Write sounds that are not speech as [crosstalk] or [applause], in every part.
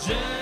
Jay.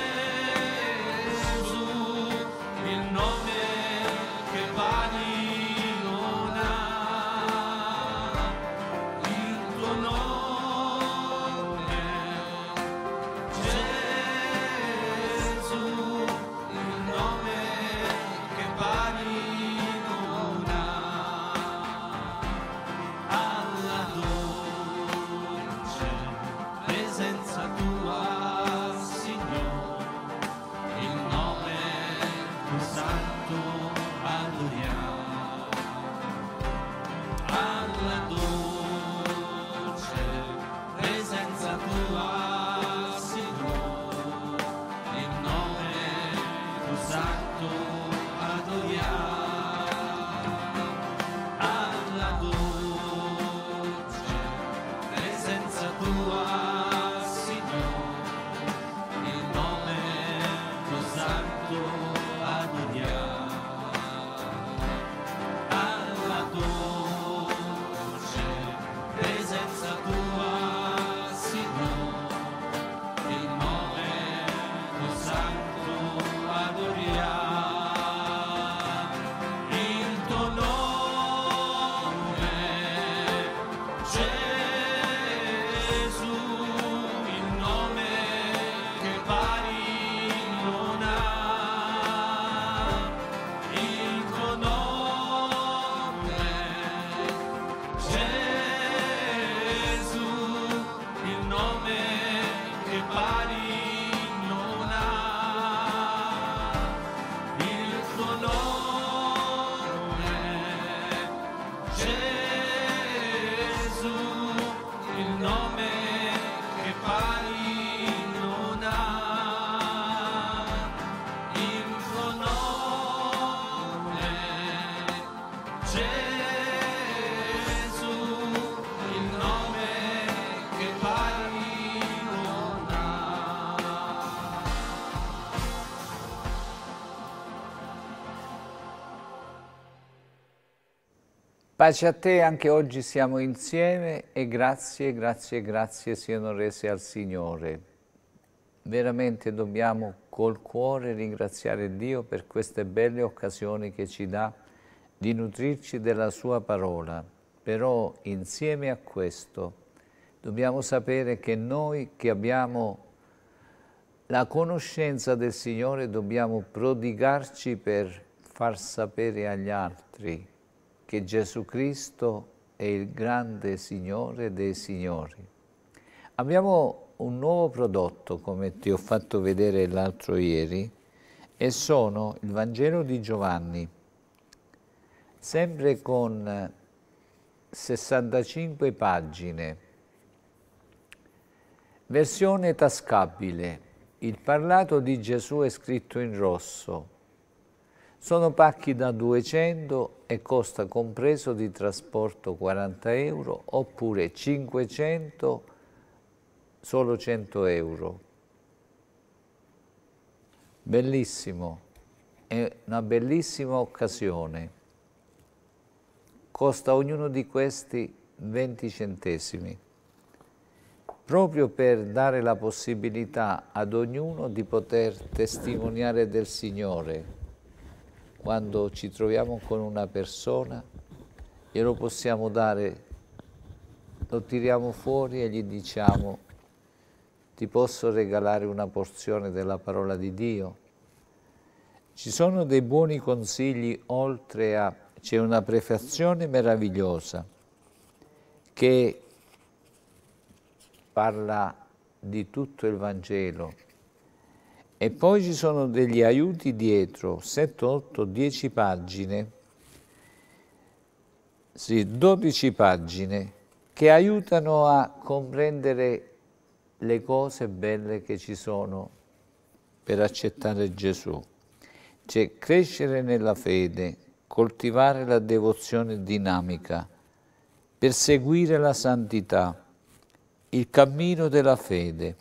Pace a te, anche oggi siamo insieme e grazie, grazie, grazie siano rese al Signore. Veramente dobbiamo col cuore ringraziare Dio per queste belle occasioni che ci dà di nutrirci della Sua parola. Però insieme a questo dobbiamo sapere che noi che abbiamo la conoscenza del Signore dobbiamo prodigarci per far sapere agli altri che Gesù Cristo è il grande Signore dei Signori. Abbiamo un nuovo prodotto, come ti ho fatto vedere l'altro ieri, e sono il Vangelo di Giovanni, sempre con 65 pagine, versione tascabile. Il parlato di Gesù è scritto in rosso sono pacchi da 200 e costa compreso di trasporto 40 euro oppure 500 solo 100 euro. Bellissimo, è una bellissima occasione. Costa ognuno di questi 20 centesimi proprio per dare la possibilità ad ognuno di poter testimoniare del Signore quando ci troviamo con una persona, glielo possiamo dare, lo tiriamo fuori e gli diciamo ti posso regalare una porzione della parola di Dio. Ci sono dei buoni consigli oltre a... c'è una prefazione meravigliosa che parla di tutto il Vangelo e poi ci sono degli aiuti dietro, 7, 8, 10 pagine, sì, 12 pagine, che aiutano a comprendere le cose belle che ci sono per accettare Gesù. C'è cioè, crescere nella fede, coltivare la devozione dinamica, perseguire la santità, il cammino della fede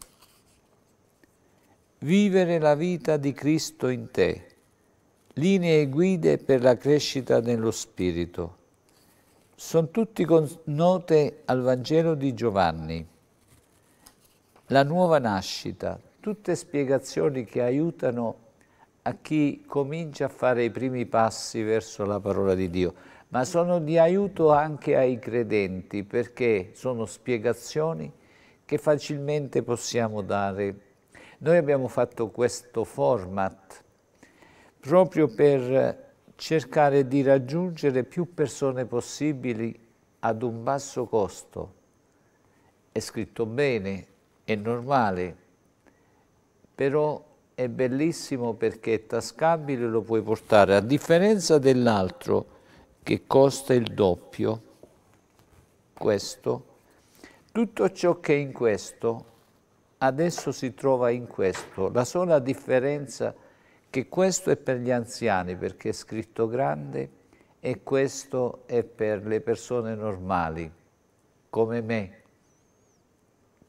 vivere la vita di Cristo in te, linee e guide per la crescita nello Spirito. Sono tutti note al Vangelo di Giovanni. La nuova nascita, tutte spiegazioni che aiutano a chi comincia a fare i primi passi verso la parola di Dio, ma sono di aiuto anche ai credenti perché sono spiegazioni che facilmente possiamo dare noi abbiamo fatto questo format proprio per cercare di raggiungere più persone possibili ad un basso costo. È scritto bene, è normale, però è bellissimo perché è tascabile e lo puoi portare, a differenza dell'altro che costa il doppio, questo, tutto ciò che è in questo adesso si trova in questo. La sola differenza è che questo è per gli anziani perché è scritto grande e questo è per le persone normali, come me,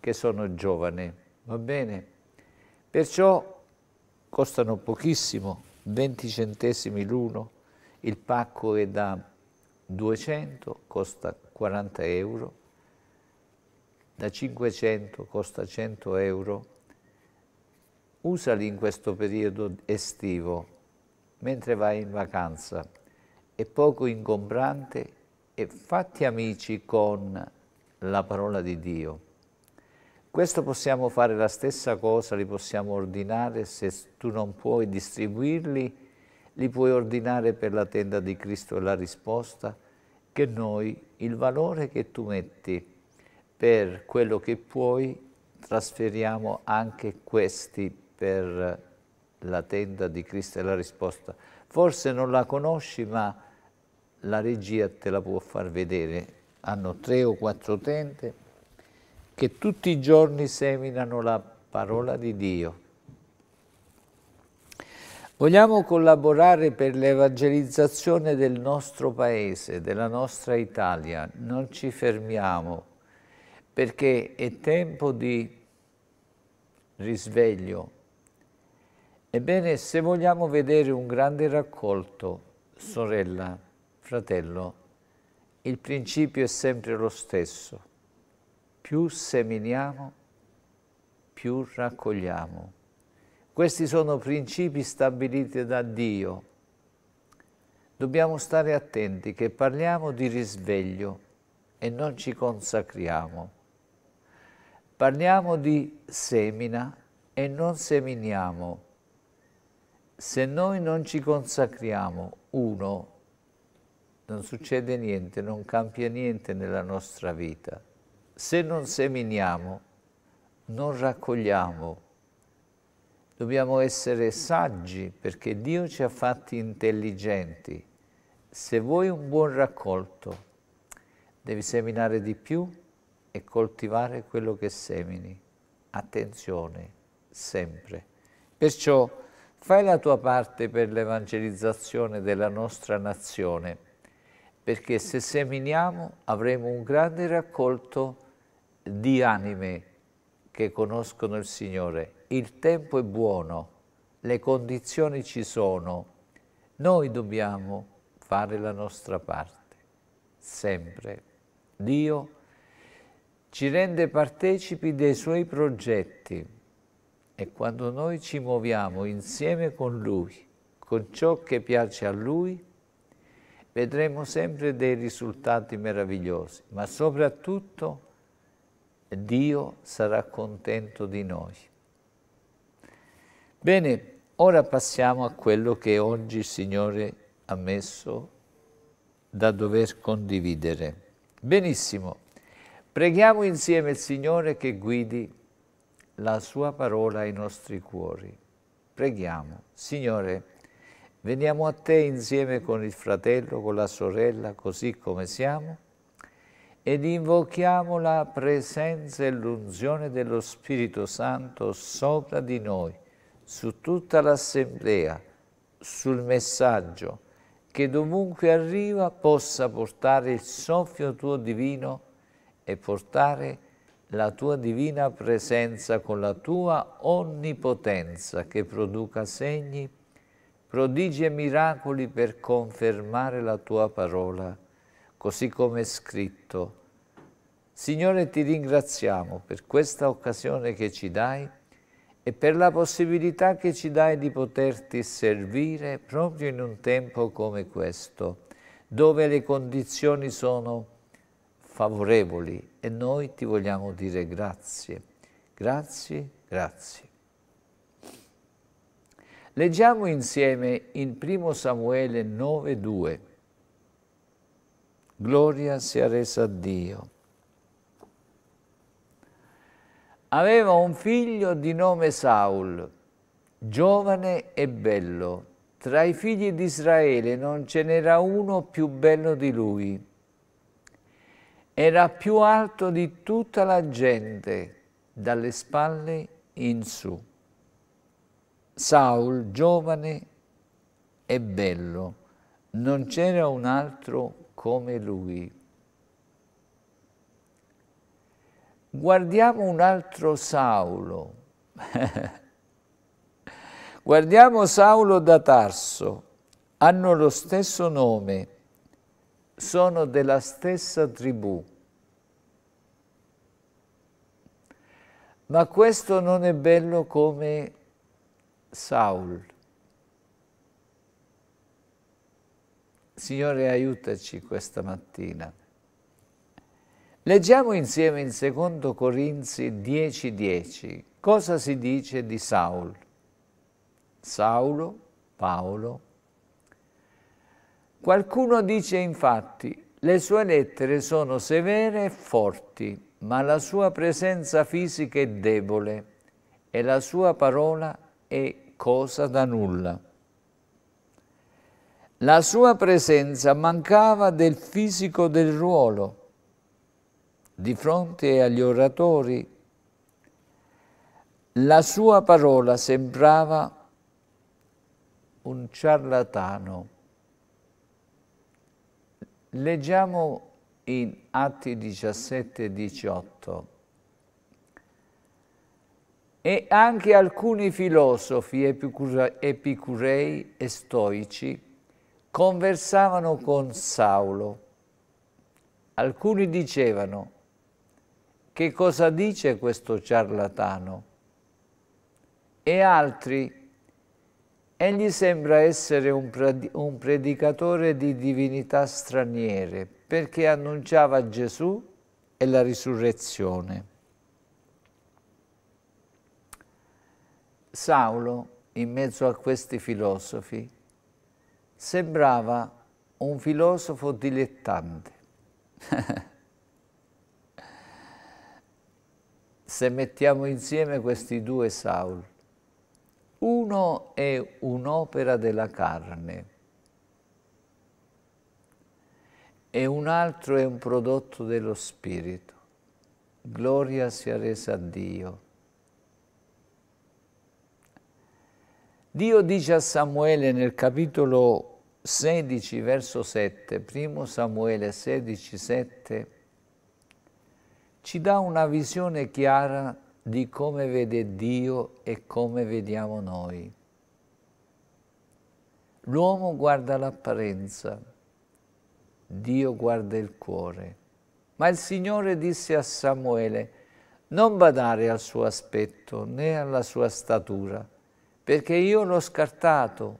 che sono giovane, va bene? Perciò costano pochissimo, 20 centesimi l'uno, il pacco è da 200, costa 40 euro, da 500 costa 100 euro, usali in questo periodo estivo, mentre vai in vacanza, è poco ingombrante e fatti amici con la parola di Dio. Questo possiamo fare la stessa cosa, li possiamo ordinare, se tu non puoi distribuirli, li puoi ordinare per la tenda di Cristo e la risposta, che noi, il valore che tu metti per quello che puoi trasferiamo anche questi per la tenda di Cristo e la risposta. Forse non la conosci, ma la regia te la può far vedere. Hanno tre o quattro tende che tutti i giorni seminano la parola di Dio. Vogliamo collaborare per l'evangelizzazione del nostro paese, della nostra Italia. Non ci fermiamo perché è tempo di risveglio. Ebbene, se vogliamo vedere un grande raccolto, sorella, fratello, il principio è sempre lo stesso. Più seminiamo, più raccogliamo. Questi sono principi stabiliti da Dio. Dobbiamo stare attenti che parliamo di risveglio e non ci consacriamo Parliamo di semina e non seminiamo. Se noi non ci consacriamo, uno, non succede niente, non cambia niente nella nostra vita. Se non seminiamo, non raccogliamo. Dobbiamo essere saggi perché Dio ci ha fatti intelligenti. Se vuoi un buon raccolto, devi seminare di più, e coltivare quello che semini. Attenzione, sempre. Perciò fai la tua parte per l'evangelizzazione della nostra nazione, perché se seminiamo avremo un grande raccolto di anime che conoscono il Signore. Il tempo è buono, le condizioni ci sono, noi dobbiamo fare la nostra parte, sempre. Dio ha ci rende partecipi dei suoi progetti e quando noi ci muoviamo insieme con Lui, con ciò che piace a Lui, vedremo sempre dei risultati meravigliosi, ma soprattutto Dio sarà contento di noi. Bene, ora passiamo a quello che oggi il Signore ha messo da dover condividere. Benissimo, Preghiamo insieme il Signore che guidi la sua parola ai nostri cuori. Preghiamo. Signore, veniamo a te insieme con il fratello, con la sorella, così come siamo, ed invochiamo la presenza e l'unzione dello Spirito Santo sopra di noi, su tutta l'assemblea, sul messaggio, che dovunque arriva possa portare il soffio tuo divino e portare la tua divina presenza con la tua onnipotenza che produca segni, prodigi e miracoli per confermare la tua parola, così come è scritto. Signore, ti ringraziamo per questa occasione che ci dai e per la possibilità che ci dai di poterti servire proprio in un tempo come questo, dove le condizioni sono favorevoli e noi ti vogliamo dire grazie, grazie, grazie. Leggiamo insieme in 1 Samuele 9,2. Gloria sia resa a Dio. Aveva un figlio di nome Saul, giovane e bello. Tra i figli di Israele non ce n'era uno più bello di lui era più alto di tutta la gente, dalle spalle in su. Saul, giovane e bello, non c'era un altro come lui. Guardiamo un altro Saulo. [laughs] Guardiamo Saulo da Tarso. Hanno lo stesso nome sono della stessa tribù. Ma questo non è bello come Saul. Signore, aiutaci questa mattina. Leggiamo insieme in 2 Corinzi 10:10 10, cosa si dice di Saul. Saulo, Paolo, Qualcuno dice infatti, le sue lettere sono severe e forti, ma la sua presenza fisica è debole e la sua parola è cosa da nulla. La sua presenza mancava del fisico del ruolo, di fronte agli oratori. La sua parola sembrava un ciarlatano Leggiamo in Atti 17 18. E anche alcuni filosofi epicurei e stoici conversavano con Saulo. Alcuni dicevano, che cosa dice questo ciarlatano? E altri Egli sembra essere un, predicatore di divinità straniere perché annunciava Gesù e la risurrezione. Saulo, in mezzo a questi filosofi, sembrava un filosofo dilettante. [laughs] Se mettiamo insieme questi due Saul, uno è un'opera della carne e un altro è un prodotto dello spirito. Gloria sia resa a Dio. Dio dice a Samuele nel capitolo 16, verso 7, primo Samuele 16, 7, ci dà una visione chiara di come vede Dio e come vediamo noi. L'uomo guarda l'apparenza, Dio guarda il cuore. Ma il Signore disse a Samuele, non badare al suo aspetto né alla sua statura, perché io l'ho scartato.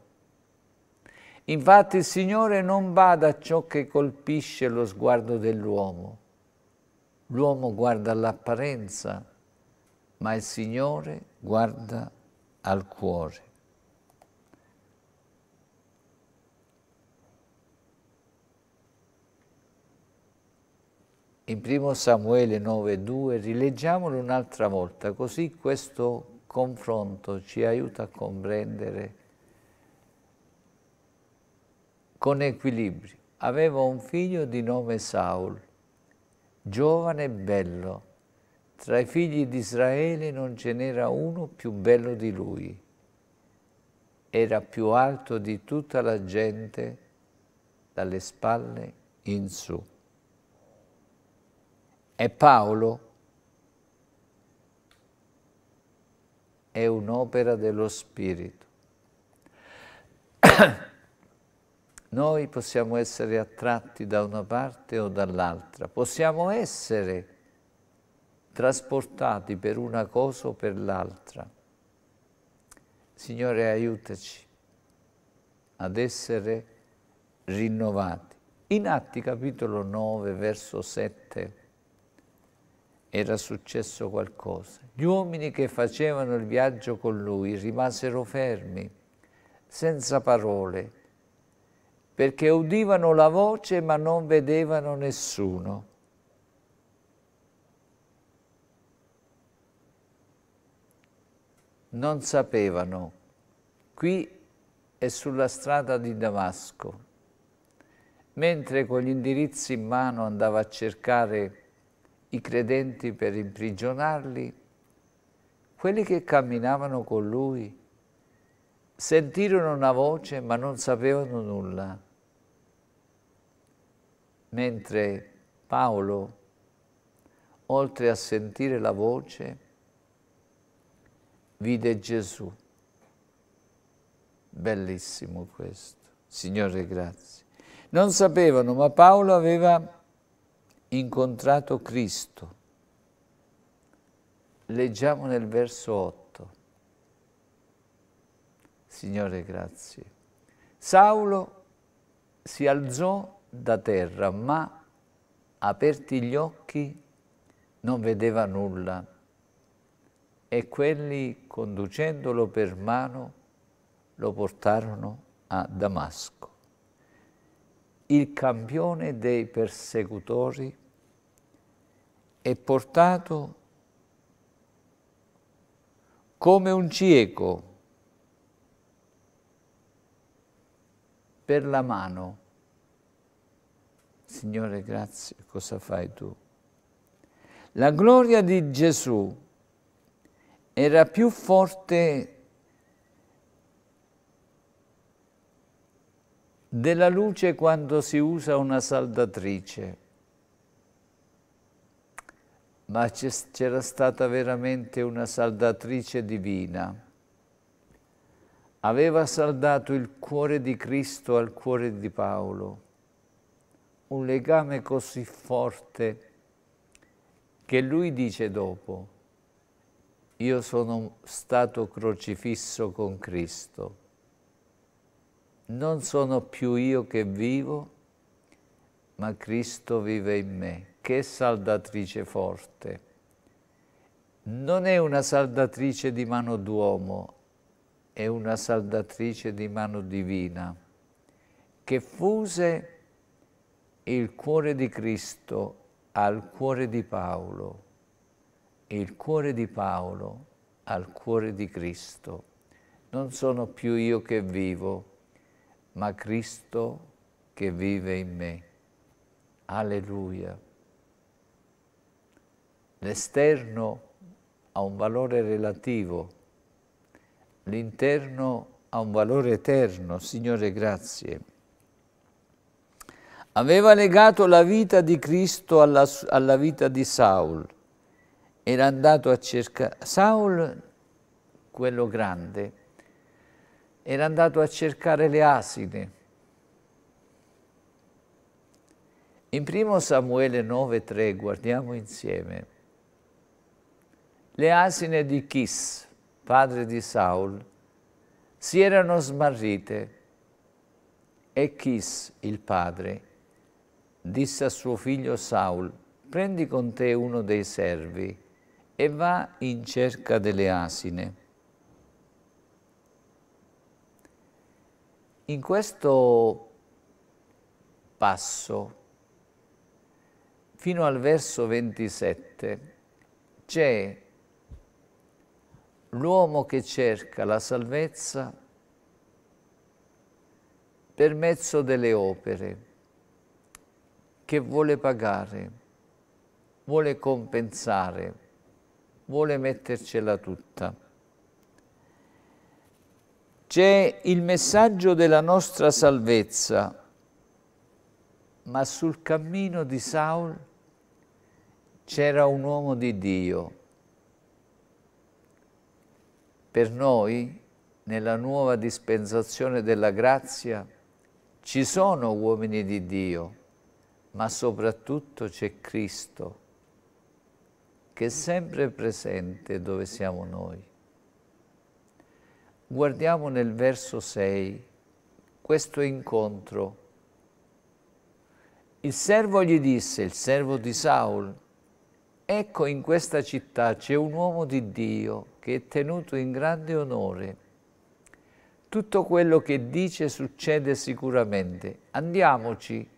Infatti il Signore non bada a ciò che colpisce lo sguardo dell'uomo. L'uomo guarda all'apparenza, ma il Signore guarda al cuore. In 1 Samuele 9,2 rileggiamolo un'altra volta, così questo confronto ci aiuta a comprendere con equilibrio. Aveva un figlio di nome Saul, giovane e bello, tra i figli di Israele non ce n'era uno più bello di lui. Era più alto di tutta la gente dalle spalle in su. E Paolo è un'opera dello Spirito. [coughs] Noi possiamo essere attratti da una parte o dall'altra, possiamo essere attratti trasportati per una cosa o per l'altra. Signore, aiutaci ad essere rinnovati. In Atti capitolo 9, verso 7, era successo qualcosa. Gli uomini che facevano il viaggio con lui rimasero fermi, senza parole, perché udivano la voce ma non vedevano nessuno. non sapevano. Qui è sulla strada di Damasco. Mentre con gli indirizzi in mano andava a cercare i credenti per imprigionarli, quelli che camminavano con lui sentirono una voce ma non sapevano nulla. Mentre Paolo, oltre a sentire la voce, vide Gesù. Bellissimo questo. Signore, grazie. Non sapevano, ma Paolo aveva incontrato Cristo. Leggiamo nel verso 8. Signore, grazie. Saulo si alzò da terra, ma aperti gli occhi non vedeva nulla e quelli conducendolo per mano lo portarono a Damasco. Il campione dei persecutori è portato come un cieco per la mano. Signore, grazie, cosa fai tu? La gloria di Gesù era più forte della luce quando si usa una saldatrice, ma c'era stata veramente una saldatrice divina. Aveva saldato il cuore di Cristo al cuore di Paolo, un legame così forte che lui dice dopo, io sono stato crocifisso con Cristo. Non sono più io che vivo, ma Cristo vive in me. Che saldatrice forte! Non è una saldatrice di mano d'uomo, è una saldatrice di mano divina, che fuse il cuore di Cristo al cuore di Paolo il cuore di Paolo al cuore di Cristo. Non sono più io che vivo, ma Cristo che vive in me. Alleluia. L'esterno ha un valore relativo, l'interno ha un valore eterno. Signore, grazie. Aveva legato la vita di Cristo alla, alla vita di Saul era andato a cercare, Saul, quello grande, era andato a cercare le asine. In 1 Samuele 9,3 guardiamo insieme le asine di Chis, padre di Saul, si erano smarrite e Chis, il padre, disse a suo figlio Saul, prendi con te uno dei servi e va in cerca delle asine. In questo passo, fino al verso 27, c'è l'uomo che cerca la salvezza per mezzo delle opere, che vuole pagare, vuole compensare, vuole mettercela tutta. C'è il messaggio della nostra salvezza, ma sul cammino di Saul c'era un uomo di Dio. Per noi, nella nuova dispensazione della grazia, ci sono uomini di Dio, ma soprattutto c'è Cristo che è sempre presente dove siamo noi. Guardiamo nel verso 6 questo incontro. Il servo gli disse, il servo di Saul, ecco in questa città c'è un uomo di Dio che è tenuto in grande onore. Tutto quello che dice succede sicuramente. Andiamoci,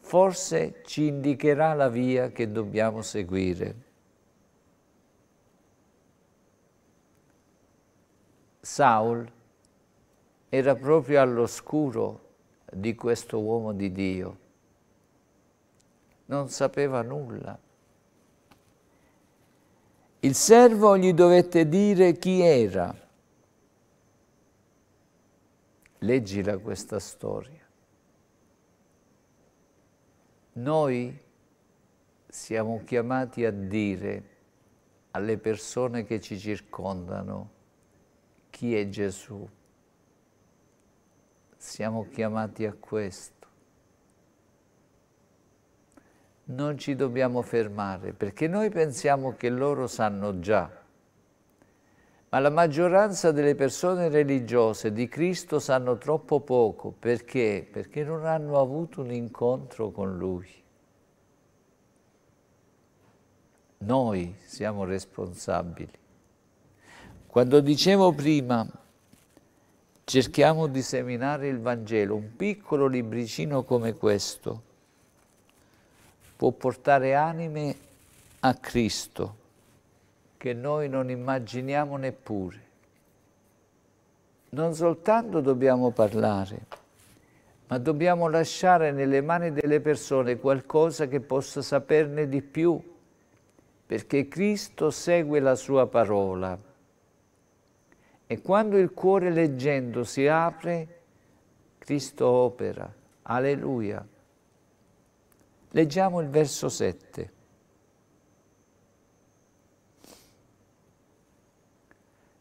forse ci indicherà la via che dobbiamo seguire. Saul era proprio all'oscuro di questo uomo di Dio. Non sapeva nulla. Il servo gli dovette dire chi era. Leggila questa storia. Noi siamo chiamati a dire alle persone che ci circondano chi è Gesù. Siamo chiamati a questo. Non ci dobbiamo fermare perché noi pensiamo che loro sanno già, ma la maggioranza delle persone religiose di Cristo sanno troppo poco perché? Perché non hanno avuto un incontro con Lui. Noi siamo responsabili. Quando dicevo prima, cerchiamo di seminare il Vangelo, un piccolo libricino come questo può portare anime a Cristo che noi non immaginiamo neppure. Non soltanto dobbiamo parlare, ma dobbiamo lasciare nelle mani delle persone qualcosa che possa saperne di più, perché Cristo segue la sua parola. E quando il cuore leggendo si apre, Cristo opera. Alleluia. Leggiamo il verso 7.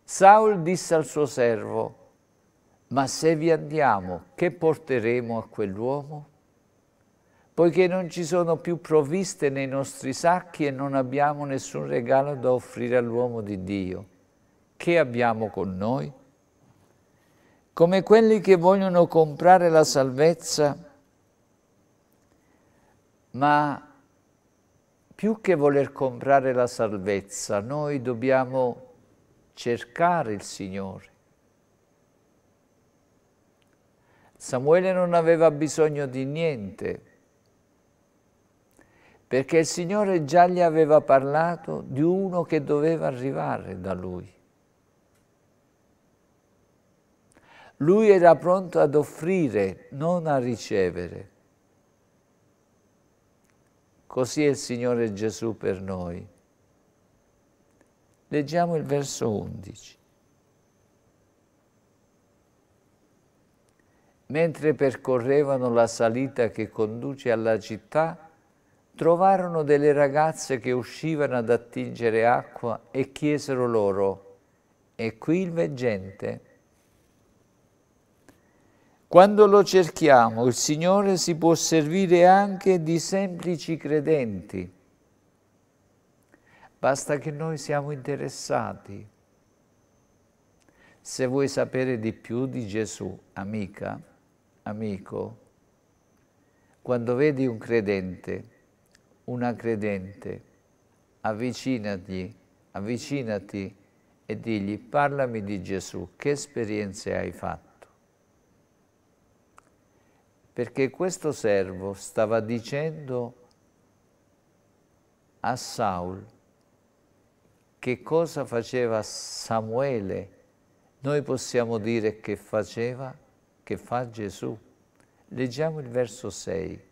Saul disse al suo servo, ma se vi andiamo, che porteremo a quell'uomo? Poiché non ci sono più provviste nei nostri sacchi e non abbiamo nessun regalo da offrire all'uomo di Dio che abbiamo con noi? Come quelli che vogliono comprare la salvezza, ma più che voler comprare la salvezza, noi dobbiamo cercare il Signore. Samuele non aveva bisogno di niente, perché il Signore già gli aveva parlato di uno che doveva arrivare da lui. Lui era pronto ad offrire, non a ricevere. Così è il Signore Gesù per noi. Leggiamo il verso 11. Mentre percorrevano la salita che conduce alla città, trovarono delle ragazze che uscivano ad attingere acqua e chiesero loro, «E qui il veggente?» Quando lo cerchiamo, il Signore si può servire anche di semplici credenti. Basta che noi siamo interessati. Se vuoi sapere di più di Gesù, amica, amico, quando vedi un credente, una credente, avvicinati, avvicinati e digli parlami di Gesù, che esperienze hai fatto? perché questo servo stava dicendo a Saul che cosa faceva Samuele, noi possiamo dire che faceva, che fa Gesù. Leggiamo il verso 6.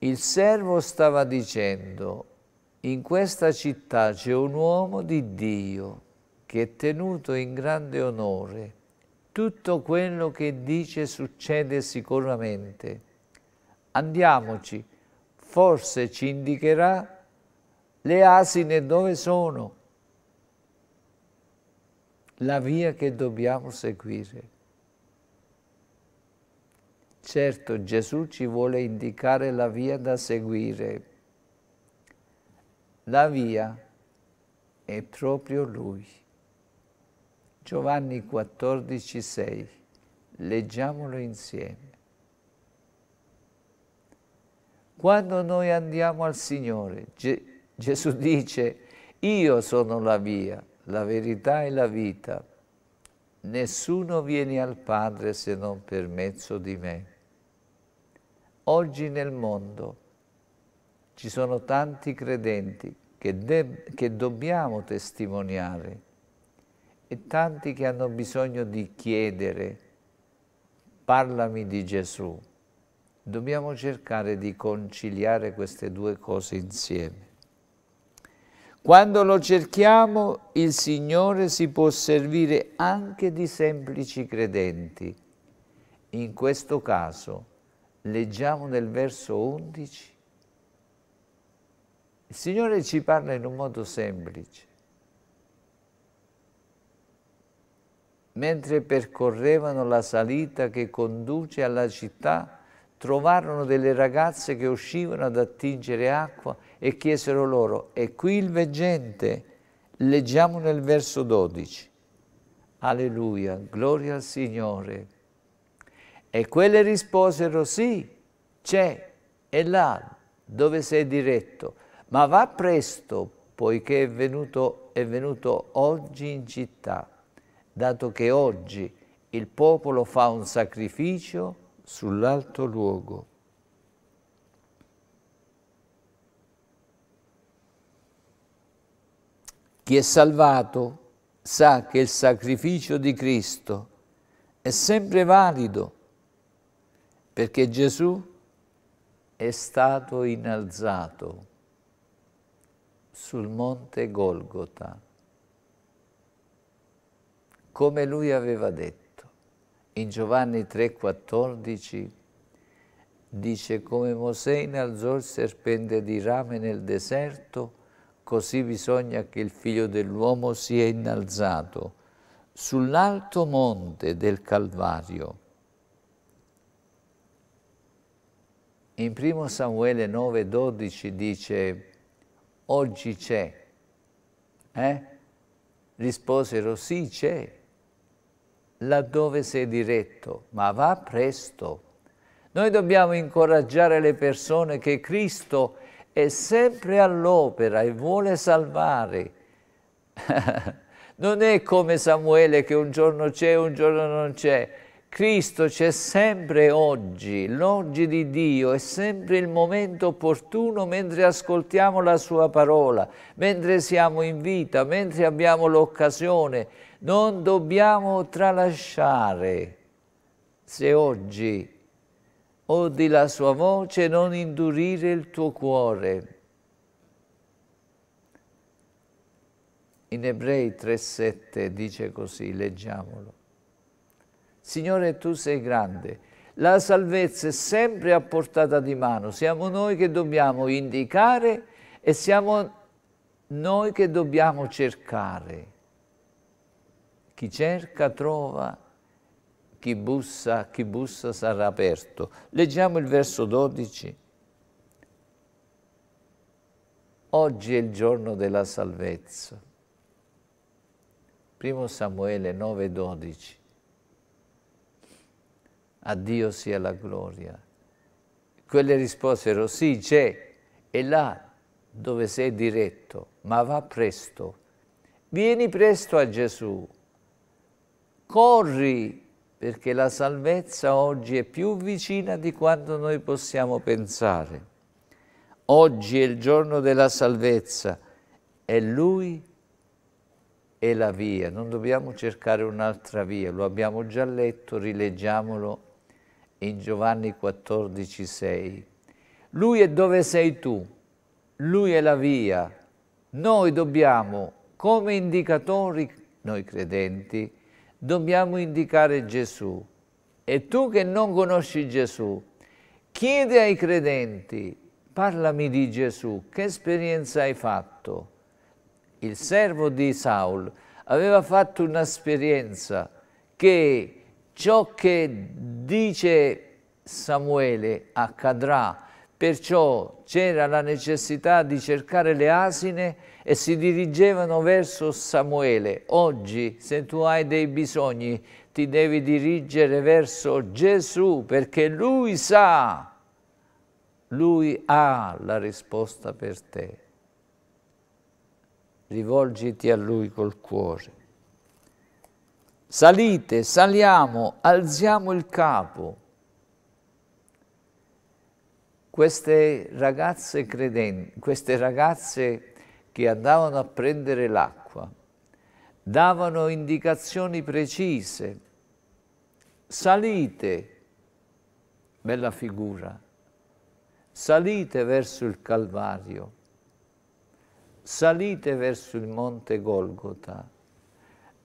Il servo stava dicendo, in questa città c'è un uomo di Dio che è tenuto in grande onore tutto quello che dice succede sicuramente. Andiamoci, forse ci indicherà le asine dove sono, la via che dobbiamo seguire. Certo, Gesù ci vuole indicare la via da seguire. La via è proprio Lui. Giovanni 14, 6. Leggiamolo insieme. Quando noi andiamo al Signore, Ge Gesù dice, io sono la via, la verità e la vita. Nessuno viene al Padre se non per mezzo di me. Oggi nel mondo ci sono tanti credenti che, che dobbiamo testimoniare e tanti che hanno bisogno di chiedere, parlami di Gesù. Dobbiamo cercare di conciliare queste due cose insieme. Quando lo cerchiamo, il Signore si può servire anche di semplici credenti. In questo caso, leggiamo nel verso 11, il Signore ci parla in un modo semplice mentre percorrevano la salita che conduce alla città, trovarono delle ragazze che uscivano ad attingere acqua e chiesero loro, e qui il veggente, leggiamo nel verso 12, Alleluia, gloria al Signore. E quelle risposero, sì, c'è, è là dove sei diretto, ma va presto, poiché è venuto, è venuto oggi in città dato che oggi il popolo fa un sacrificio sull'alto luogo. Chi è salvato sa che il sacrificio di Cristo è sempre valido perché Gesù è stato innalzato sul monte Golgota come lui aveva detto. In Giovanni 3,14 dice come Mosè inalzò il serpente di rame nel deserto, così bisogna che il figlio dell'uomo sia innalzato sull'alto monte del Calvario. In 1 Samuele 9,12 dice oggi c'è, eh? risposero sì c'è laddove sei diretto, ma va presto. Noi dobbiamo incoraggiare le persone che Cristo è sempre all'opera e vuole salvare. [laughs] non è come Samuele che un giorno c'è e un giorno non c'è. Cristo c'è sempre oggi, l'oggi di Dio è sempre il momento opportuno mentre ascoltiamo la sua parola, mentre siamo in vita, mentre abbiamo l'occasione non dobbiamo tralasciare se oggi odi la sua voce, non indurire il tuo cuore. In Ebrei 3,7 dice così, leggiamolo. Signore, tu sei grande, la salvezza è sempre a portata di mano, siamo noi che dobbiamo indicare e siamo noi che dobbiamo cercare. Chi cerca trova, chi bussa, chi bussa sarà aperto. Leggiamo il verso 12. Oggi è il giorno della salvezza. 1 Samuele 9:12. A Dio sia la gloria. Quelle risposero, sì, c'è, è là dove sei diretto, ma va presto. Vieni presto a Gesù corri perché la salvezza oggi è più vicina di quanto noi possiamo pensare. Oggi è il giorno della salvezza e Lui è la via, non dobbiamo cercare un'altra via, lo abbiamo già letto, rileggiamolo in Giovanni 14, 6. Lui è dove sei tu, Lui è la via. Noi dobbiamo, come indicatori, noi credenti, dobbiamo indicare Gesù. E tu che non conosci Gesù, chiedi ai credenti, parlami di Gesù, che esperienza hai fatto? Il servo di Saul aveva fatto un'esperienza che ciò che dice Samuele accadrà Perciò c'era la necessità di cercare le asine e si dirigevano verso Samuele. Oggi, se tu hai dei bisogni, ti devi dirigere verso Gesù perché Lui sa, Lui ha la risposta per te. Rivolgiti a Lui col cuore. Salite, saliamo, alziamo il capo queste ragazze credenti, queste ragazze che andavano a prendere l'acqua, davano indicazioni precise, salite, bella figura, salite verso il Calvario, salite verso il Monte Golgota,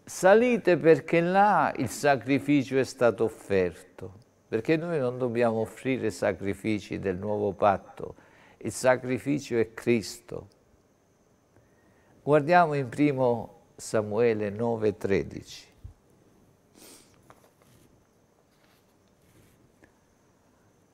salite perché là il sacrificio è stato offerto perché noi non dobbiamo offrire sacrifici del nuovo patto, il sacrificio è Cristo. Guardiamo in primo Samuele 9:13.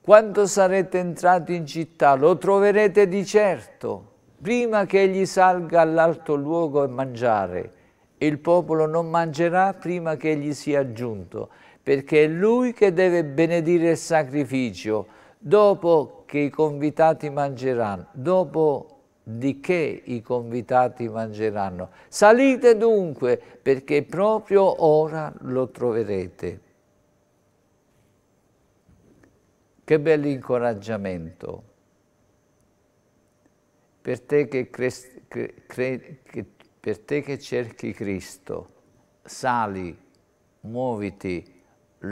Quando sarete entrati in città lo troverete di certo, prima che egli salga all'alto luogo a mangiare. Il popolo non mangerà prima che egli sia giunto perché è lui che deve benedire il sacrificio dopo che i convitati mangeranno, dopo di che i convitati mangeranno. Salite dunque, perché proprio ora lo troverete. Che bello incoraggiamento per te che, per te che cerchi Cristo. Sali, muoviti,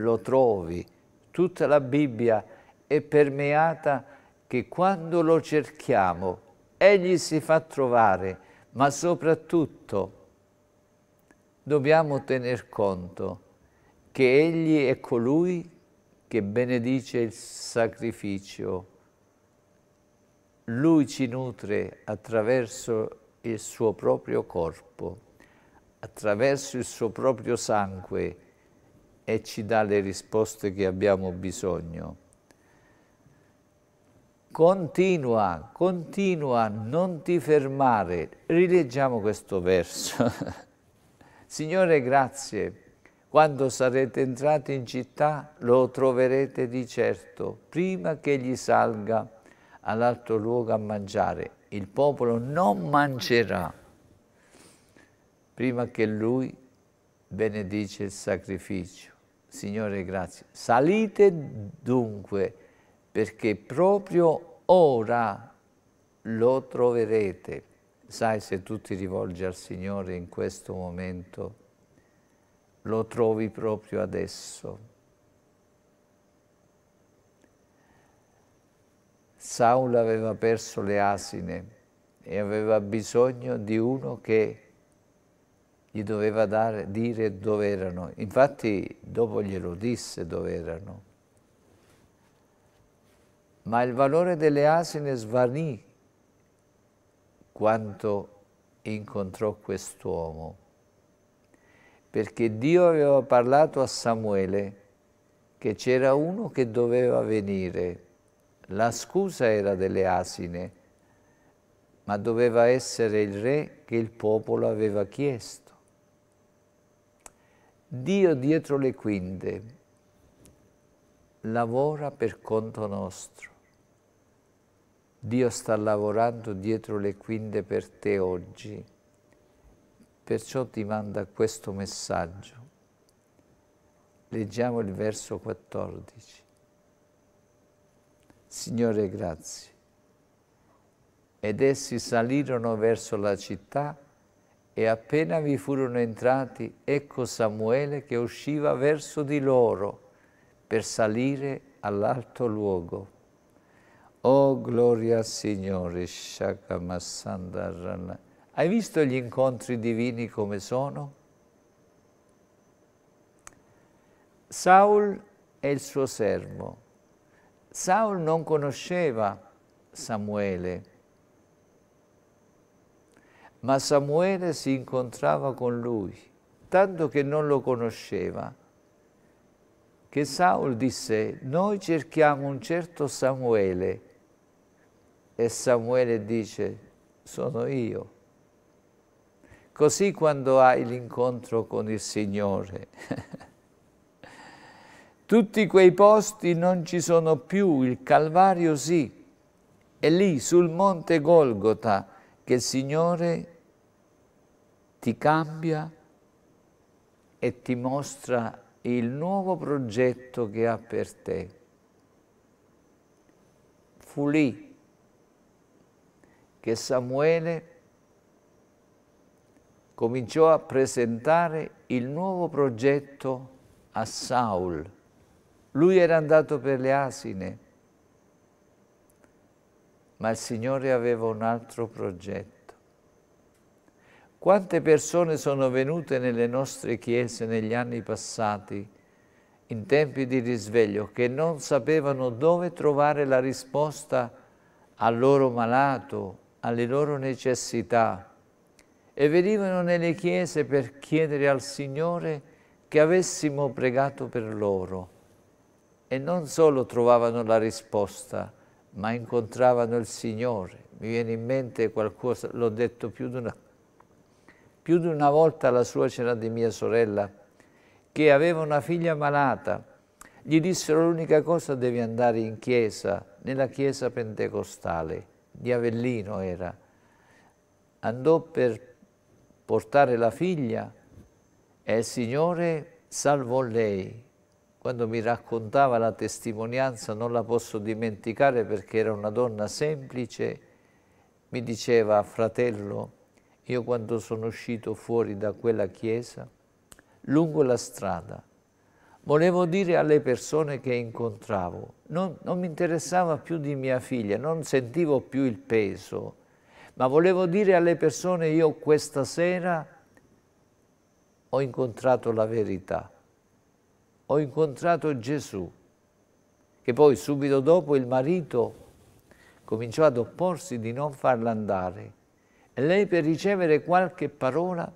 lo trovi. Tutta la Bibbia è permeata che quando lo cerchiamo, Egli si fa trovare, ma soprattutto dobbiamo tener conto che Egli è colui che benedice il sacrificio. Lui ci nutre attraverso il suo proprio corpo, attraverso il suo proprio sangue, e ci dà le risposte che abbiamo bisogno. Continua, continua, non ti fermare. Rileggiamo questo verso. [laughs] Signore, grazie. Quando sarete entrati in città lo troverete di certo, prima che gli salga all'altro luogo a mangiare. Il popolo non mangerà prima che lui benedice il sacrificio. Signore, grazie. Salite dunque, perché proprio ora lo troverete. Sai, se tu ti rivolgi al Signore in questo momento, lo trovi proprio adesso. Saul aveva perso le asine e aveva bisogno di uno che gli doveva dare, dire dove erano. Infatti dopo glielo disse dove erano. Ma il valore delle asine svanì quando incontrò quest'uomo, perché Dio aveva parlato a Samuele che c'era uno che doveva venire. La scusa era delle asine, ma doveva essere il re che il popolo aveva chiesto. Dio dietro le quinte lavora per conto nostro. Dio sta lavorando dietro le quinte per te oggi, perciò ti manda questo messaggio. Leggiamo il verso 14. Signore, grazie. Ed essi salirono verso la città e appena vi furono entrati, ecco Samuele che usciva verso di loro per salire all'alto luogo. Oh gloria al Signore, Shakamasandarana. Hai visto gli incontri divini come sono? Saul è il suo servo. Saul non conosceva Samuele, ma Samuele si incontrava con lui, tanto che non lo conosceva. Che Saul disse, noi cerchiamo un certo Samuele. E Samuele dice, sono io. Così quando hai l'incontro con il Signore. [laughs] Tutti quei posti non ci sono più, il Calvario sì. È lì, sul monte Golgota, che il Signore ti cambia e ti mostra il nuovo progetto che ha per te. Fu lì che Samuele cominciò a presentare il nuovo progetto a Saul. Lui era andato per le asine, ma il Signore aveva un altro progetto. Quante persone sono venute nelle nostre chiese negli anni passati, in tempi di risveglio, che non sapevano dove trovare la risposta al loro malato, alle loro necessità, e venivano nelle chiese per chiedere al Signore che avessimo pregato per loro. E non solo trovavano la risposta, ma incontravano il Signore. Mi viene in mente qualcosa, l'ho detto più di una più di una volta la suocera di mia sorella, che aveva una figlia malata, gli dissero l'unica cosa devi andare in chiesa, nella chiesa pentecostale, di Avellino era. Andò per portare la figlia e il Signore salvò lei. Quando mi raccontava la testimonianza non la posso dimenticare perché era una donna semplice, mi diceva fratello, io quando sono uscito fuori da quella chiesa, lungo la strada, volevo dire alle persone che incontravo, non, non, mi interessava più di mia figlia, non sentivo più il peso, ma volevo dire alle persone io questa sera ho incontrato la verità, ho incontrato Gesù, che poi subito dopo il marito cominciò ad opporsi di non farla andare e lei per ricevere qualche parola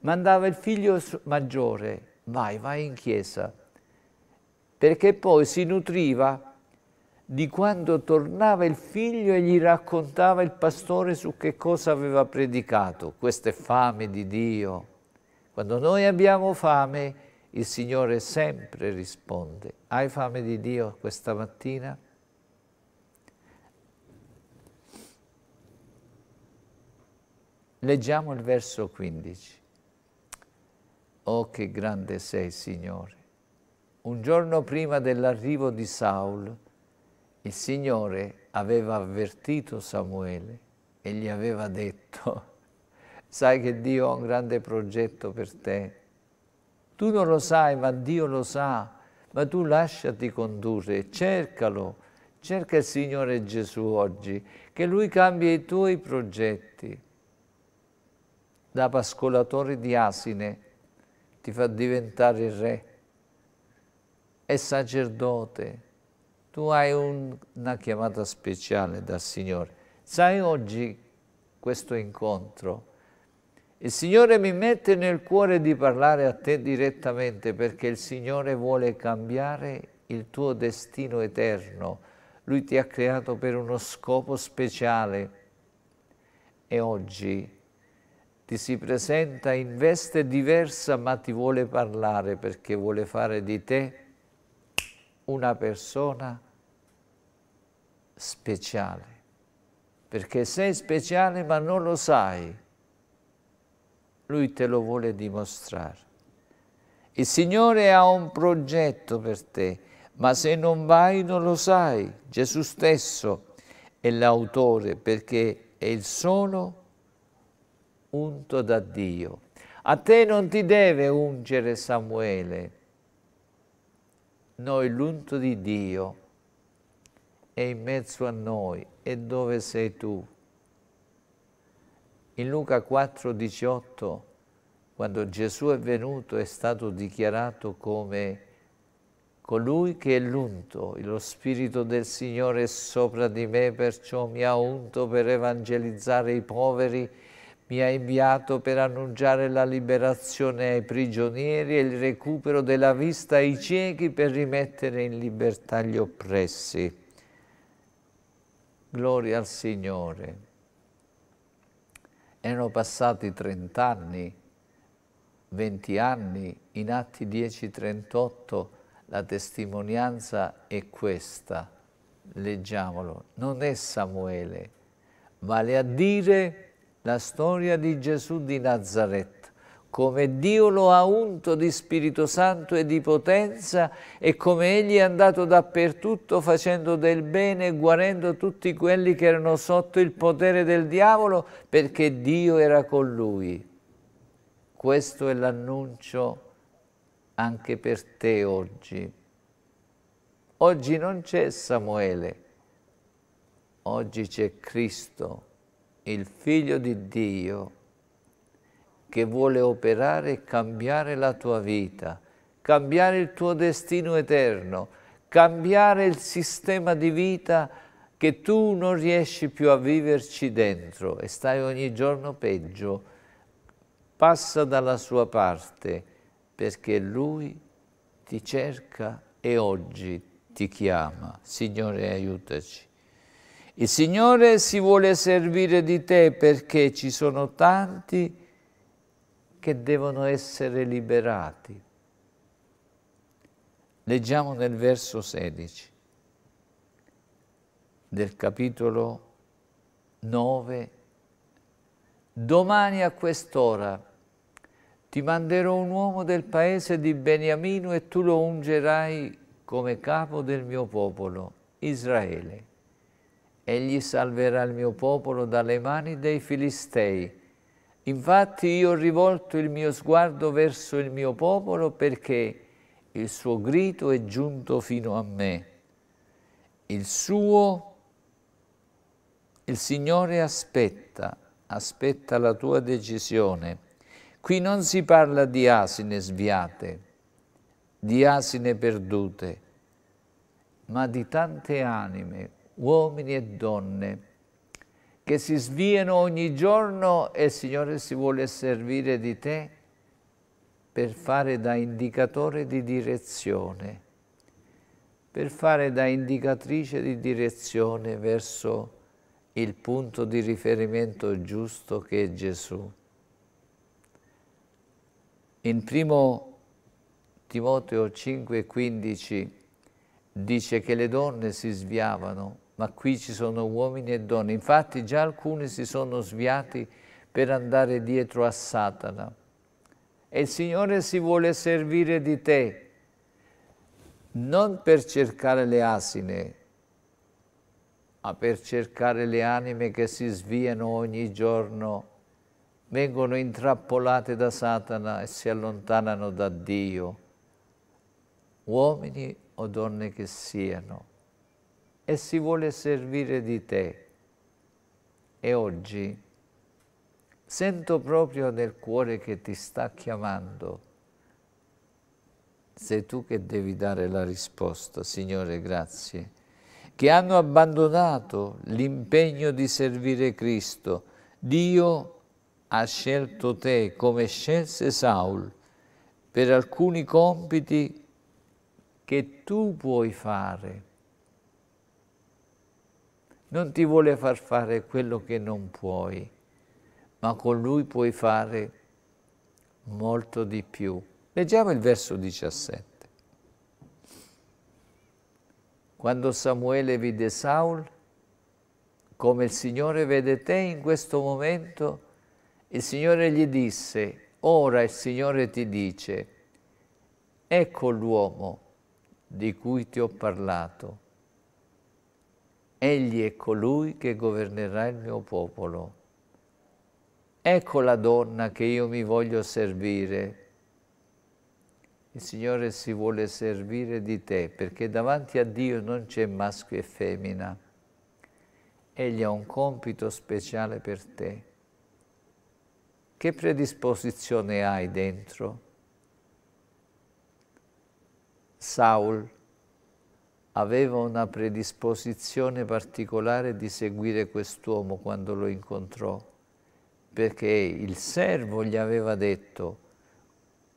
mandava il figlio maggiore, vai, vai in chiesa, perché poi si nutriva di quando tornava il figlio e gli raccontava il pastore su che cosa aveva predicato. Questa è fame di Dio. Quando noi abbiamo fame, il Signore sempre risponde. Hai fame di Dio questa mattina? Leggiamo il verso 15. Oh, che grande sei, Signore! Un giorno prima dell'arrivo di Saul, il Signore aveva avvertito Samuele e gli aveva detto, [laughs] sai che Dio ha un grande progetto per te. Tu non lo sai, ma Dio lo sa, ma tu lasciati condurre, cercalo, cerca il Signore Gesù oggi, che Lui cambia i tuoi progetti da pascolatore di asine, ti fa diventare re e sacerdote. Tu hai un, una chiamata speciale dal Signore. Sai oggi questo incontro? Il Signore mi mette nel cuore di parlare a te direttamente perché il Signore vuole cambiare il tuo destino eterno. Lui ti ha creato per uno scopo speciale e oggi ti si presenta in veste diversa ma ti vuole parlare perché vuole fare di te una persona speciale, perché sei speciale ma non lo sai, lui te lo vuole dimostrare. Il Signore ha un progetto per te, ma se non vai non lo sai. Gesù stesso è l'autore perché è il solo unto da Dio. A te non ti deve ungere Samuele, noi l'unto di Dio è in mezzo a noi e dove sei tu? In Luca 4, 18, quando Gesù è venuto è stato dichiarato come colui che è l'unto, lo Spirito del Signore è sopra di me, perciò mi ha unto per evangelizzare i poveri, mi ha inviato per annunciare la liberazione ai prigionieri e il recupero della vista ai ciechi per rimettere in libertà gli oppressi. Gloria al Signore. Erano passati 30 anni, 20 anni, in Atti 10-38 la testimonianza è questa. Leggiamolo. Non è Samuele, vale a dire la storia di Gesù di Nazareth, come Dio lo ha unto di Spirito Santo e di potenza e come Egli è andato dappertutto facendo del bene e guarendo tutti quelli che erano sotto il potere del diavolo perché Dio era con Lui. Questo è l'annuncio anche per te oggi. Oggi non c'è Samuele, oggi c'è Cristo il Figlio di Dio che vuole operare e cambiare la tua vita, cambiare il tuo destino eterno, cambiare il sistema di vita che tu non riesci più a viverci dentro e stai ogni giorno peggio, passa dalla sua parte perché Lui ti cerca e oggi ti chiama. Signore, aiutaci. Il Signore si vuole servire di te perché ci sono tanti che devono essere liberati. Leggiamo nel verso 16 del capitolo 9. Domani a quest'ora ti manderò un uomo del paese di Beniamino e tu lo ungerai come capo del mio popolo, Israele egli salverà il mio popolo dalle mani dei Filistei. Infatti io ho rivolto il mio sguardo verso il mio popolo perché il suo grido è giunto fino a me. Il suo, il Signore aspetta, aspetta la tua decisione. Qui non si parla di asine sviate, di asine perdute, ma di tante anime uomini e donne che si sviano ogni giorno e il Signore si vuole servire di te per fare da indicatore di direzione, per fare da indicatrice di direzione verso il punto di riferimento giusto che è Gesù. In primo Timoteo 5,15 dice che le donne si sviavano ma qui ci sono uomini e donne. Infatti già alcuni si sono sviati per andare dietro a Satana. E il Signore si vuole servire di te, non per cercare le asine, ma per cercare le anime che si sviano ogni giorno, vengono intrappolate da Satana e si allontanano da Dio, uomini o donne che siano e si vuole servire di te. E oggi sento proprio nel cuore che ti sta chiamando. Sei tu che devi dare la risposta, Signore, grazie, che hanno abbandonato l'impegno di servire Cristo. Dio ha scelto te come scelse Saul per alcuni compiti che tu puoi fare non ti vuole far fare quello che non puoi, ma con Lui puoi fare molto di più. Leggiamo il verso 17. Quando Samuele vide Saul, come il Signore vede te in questo momento, il Signore gli disse, ora il Signore ti dice, ecco l'uomo di cui ti ho parlato Egli è colui che governerà il mio popolo. Ecco la donna che io mi voglio servire. Il Signore si vuole servire di te, perché davanti a Dio non c'è maschio e femmina. Egli ha un compito speciale per te. Che predisposizione hai dentro? Saul aveva una predisposizione particolare di seguire quest'uomo quando lo incontrò, perché il servo gli aveva detto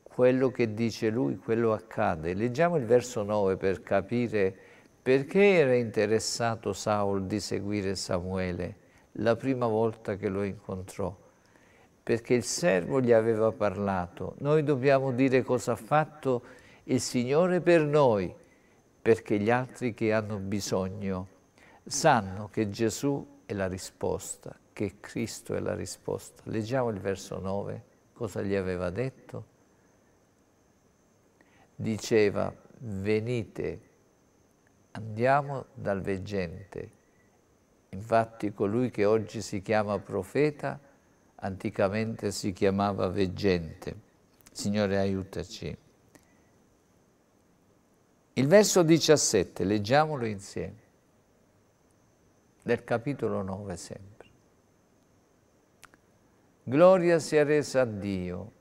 quello che dice lui, quello accade. Leggiamo il verso 9 per capire perché era interessato Saul di seguire Samuele la prima volta che lo incontrò, perché il servo gli aveva parlato. Noi dobbiamo dire cosa ha fatto il Signore per noi perché gli altri che hanno bisogno sanno che Gesù è la risposta, che Cristo è la risposta. Leggiamo il verso 9, cosa gli aveva detto? Diceva, venite, andiamo dal veggente. Infatti colui che oggi si chiama profeta, anticamente si chiamava veggente. Signore, aiutaci. Il verso 17, leggiamolo insieme, del capitolo 9 sempre. Gloria sia resa a Dio.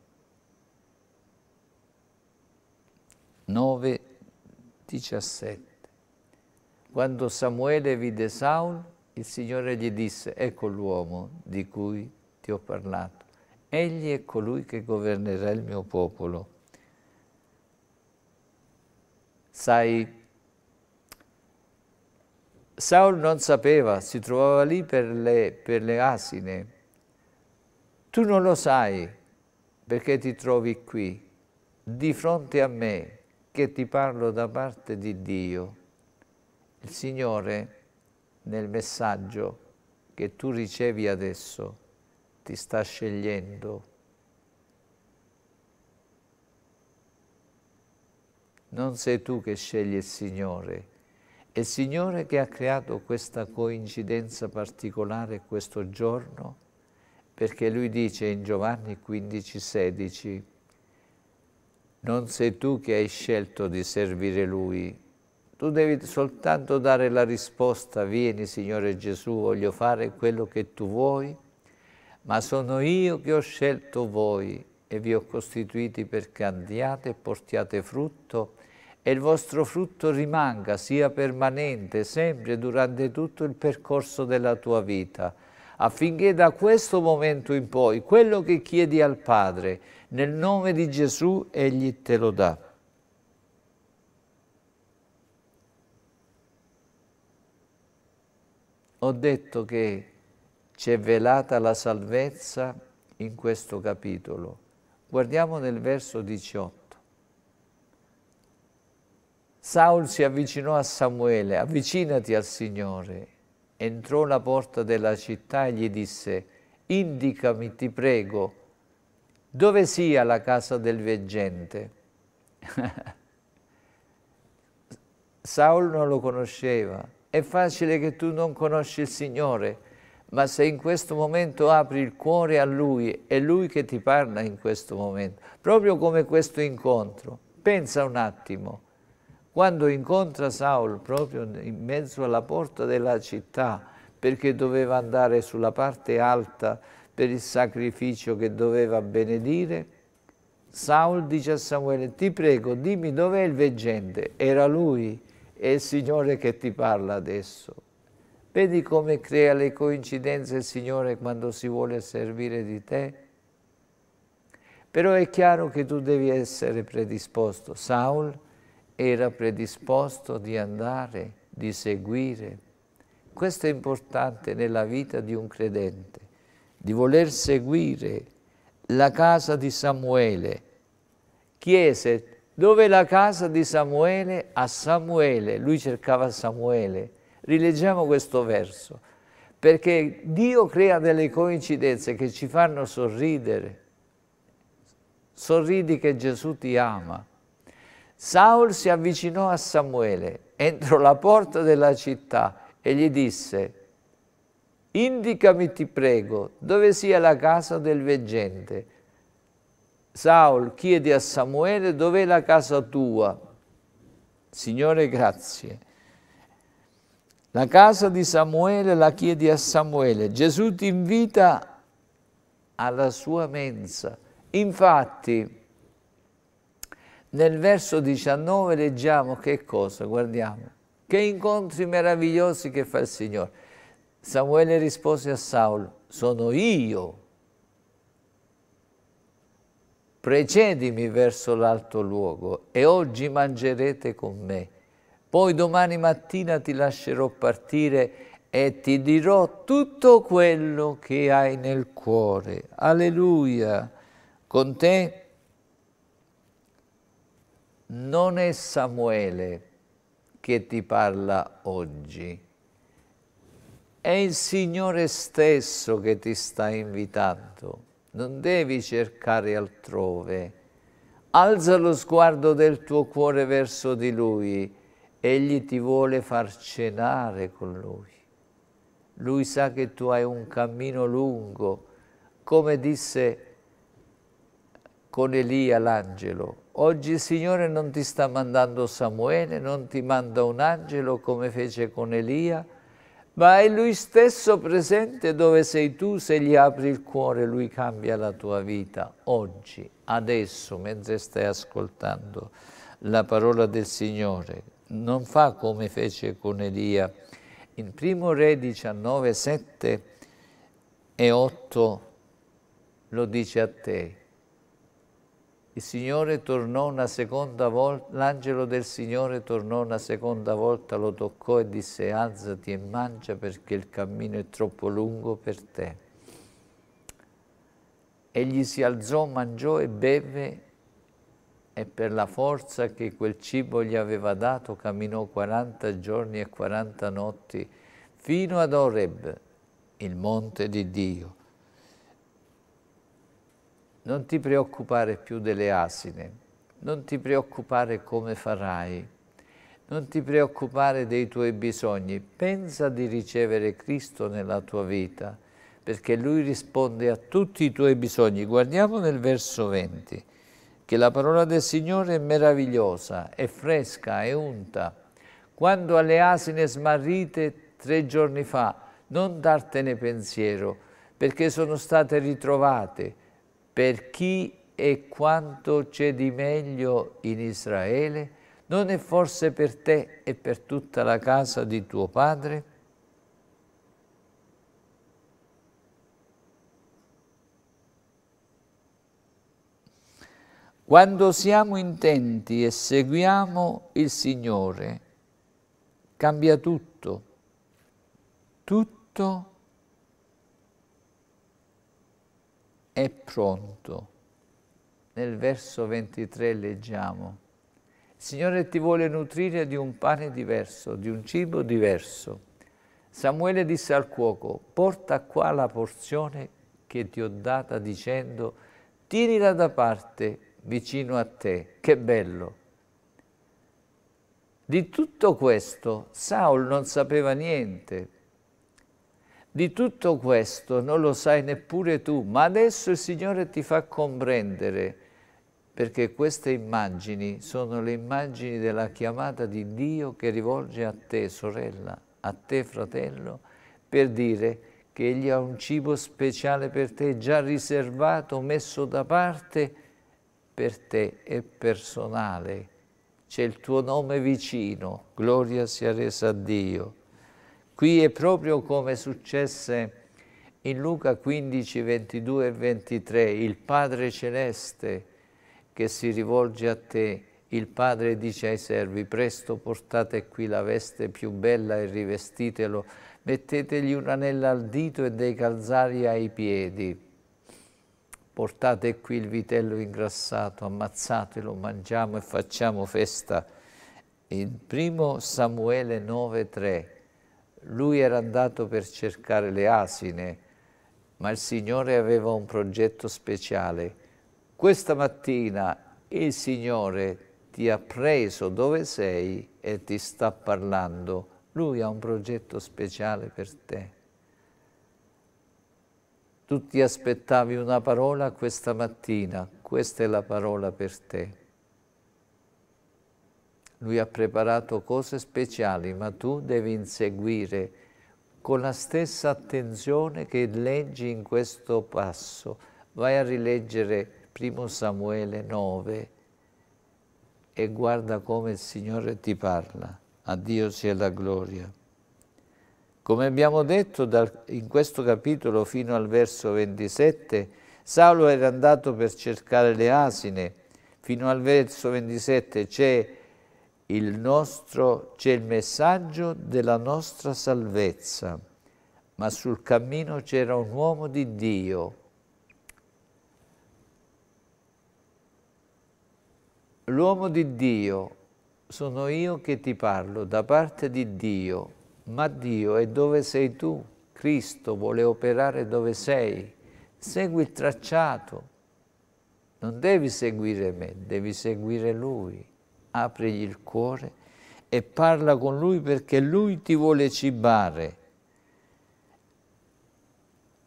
9, 17. Quando Samuele vide Saul, il Signore gli disse, ecco l'uomo di cui ti ho parlato. Egli è colui che governerà il mio popolo Sai, Saul non sapeva, si trovava lì per le, per le asine. Tu non lo sai perché ti trovi qui, di fronte a me, che ti parlo da parte di Dio. Il Signore, nel messaggio che tu ricevi adesso, ti sta scegliendo Non sei tu che scegli il Signore, è il Signore che ha creato questa coincidenza particolare, questo giorno, perché lui dice in Giovanni 15, 16, non sei tu che hai scelto di servire Lui, tu devi soltanto dare la risposta, vieni Signore Gesù, voglio fare quello che tu vuoi, ma sono io che ho scelto voi e vi ho costituiti perché andiate e portiate frutto e il vostro frutto rimanga, sia permanente, sempre durante tutto il percorso della tua vita, affinché da questo momento in poi quello che chiedi al Padre, nel nome di Gesù, Egli te lo dà. Ho detto che c'è velata la salvezza in questo capitolo. Guardiamo nel verso 18. Saul si avvicinò a Samuele, avvicinati al Signore. Entrò alla porta della città e gli disse, indicami, ti prego, dove sia la casa del veggente? [laughs] Saul non lo conosceva. È facile che tu non conosci il Signore, ma se in questo momento apri il cuore a Lui, è Lui che ti parla in questo momento, proprio come questo incontro. Pensa un attimo quando incontra Saul proprio in mezzo alla porta della città, perché doveva andare sulla parte alta per il sacrificio che doveva benedire, Saul dice a Samuele, ti prego, dimmi dov'è il veggente. Era lui, è il Signore che ti parla adesso. Vedi come crea le coincidenze il Signore quando si vuole servire di te? Però è chiaro che tu devi essere predisposto. Saul era predisposto di andare, di seguire. Questo è importante nella vita di un credente, di voler seguire la casa di Samuele. Chiese dove la casa di Samuele a Samuele, lui cercava Samuele. Rileggiamo questo verso, perché Dio crea delle coincidenze che ci fanno sorridere. Sorridi che Gesù ti ama Saul si avvicinò a Samuele, entro la porta della città e gli disse, indicami ti prego dove sia la casa del veggente. Saul chiede a Samuele dov'è la casa tua. Signore, grazie. La casa di Samuele la chiedi a Samuele. Gesù ti invita alla sua mensa. Infatti, nel verso 19 leggiamo che cosa? Guardiamo. Che incontri meravigliosi che fa il Signore. Samuele rispose a Saulo, sono io. Precedimi verso l'alto luogo e oggi mangerete con me. Poi domani mattina ti lascerò partire e ti dirò tutto quello che hai nel cuore. Alleluia. Con te non è Samuele che ti parla oggi, è il Signore stesso che ti sta invitando, non devi cercare altrove. Alza lo sguardo del tuo cuore verso di Lui, Egli ti vuole far cenare con Lui. Lui sa che tu hai un cammino lungo, come disse con Elia l'angelo. Oggi il Signore non ti sta mandando Samuele, non ti manda un angelo come fece con Elia, ma è Lui stesso presente dove sei tu, se gli apri il cuore Lui cambia la tua vita, oggi, adesso, mentre stai ascoltando la parola del Signore. Non fa come fece con Elia. In primo re 19, 7 e 8 lo dice a te, il Signore tornò una seconda volta, l'angelo del Signore tornò una seconda volta, lo toccò e disse alzati e mangia perché il cammino è troppo lungo per te. Egli si alzò, mangiò e beve e per la forza che quel cibo gli aveva dato camminò 40 giorni e 40 notti fino ad Oreb, il monte di Dio non ti preoccupare più delle asine, non ti preoccupare come farai, non ti preoccupare dei tuoi bisogni, pensa di ricevere Cristo nella tua vita, perché Lui risponde a tutti i tuoi bisogni. Guardiamo nel verso 20, che la parola del Signore è meravigliosa, è fresca, è unta. Quando alle asine smarrite tre giorni fa, non dartene pensiero, perché sono state ritrovate, per chi e quanto c'è di meglio in Israele? Non è forse per te e per tutta la casa di tuo padre? Quando siamo intenti e seguiamo il Signore, cambia tutto, tutto è pronto. Nel verso 23 leggiamo, il Signore ti vuole nutrire di un pane diverso, di un cibo diverso. Samuele disse al cuoco, porta qua la porzione che ti ho data dicendo, tienila da parte vicino a te, che bello. Di tutto questo Saul non sapeva niente, di tutto questo non lo sai neppure tu, ma adesso il Signore ti fa comprendere, perché queste immagini sono le immagini della chiamata di Dio che rivolge a te, sorella, a te, fratello, per dire che Egli ha un cibo speciale per te, già riservato, messo da parte per te, e personale. C'è il tuo nome vicino, gloria sia resa a Dio. Qui è proprio come successe in Luca 15, 22 e 23, il Padre Celeste che si rivolge a te, il Padre dice ai servi, presto portate qui la veste più bella e rivestitelo, mettetegli un anello al dito e dei calzari ai piedi. Portate qui il vitello ingrassato, ammazzatelo, mangiamo e facciamo festa. In 1 Samuele 9,3 lui era andato per cercare le asine, ma il Signore aveva un progetto speciale. Questa mattina il Signore ti ha preso dove sei e ti sta parlando. Lui ha un progetto speciale per te. Tu ti aspettavi una parola questa mattina, questa è la parola per te. Lui ha preparato cose speciali, ma tu devi inseguire con la stessa attenzione che leggi in questo passo. Vai a rileggere 1 Samuele 9 e guarda come il Signore ti parla. A Dio sia la gloria. Come abbiamo detto dal, in questo capitolo fino al verso 27, Saulo era andato per cercare le asine. Fino al verso 27 c'è il nostro, c'è il messaggio della nostra salvezza, ma sul cammino c'era un uomo di Dio. L'uomo di Dio, sono io che ti parlo da parte di Dio, ma Dio è dove sei tu? Cristo vuole operare dove sei. Segui il tracciato. Non devi seguire me, devi seguire Lui apregli il cuore e parla con lui perché lui ti vuole cibare.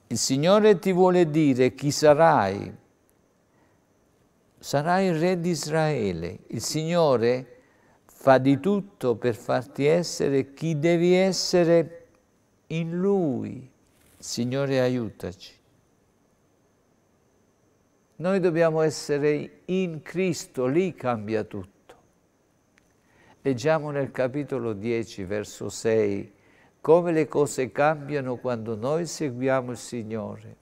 Il Signore ti vuole dire chi sarai. Sarai il re di Israele. Il Signore fa di tutto per farti essere chi devi essere in Lui. Signore, aiutaci. Noi dobbiamo essere in Cristo, lì cambia tutto. Leggiamo nel capitolo 10, verso 6, come le cose cambiano quando noi seguiamo il Signore.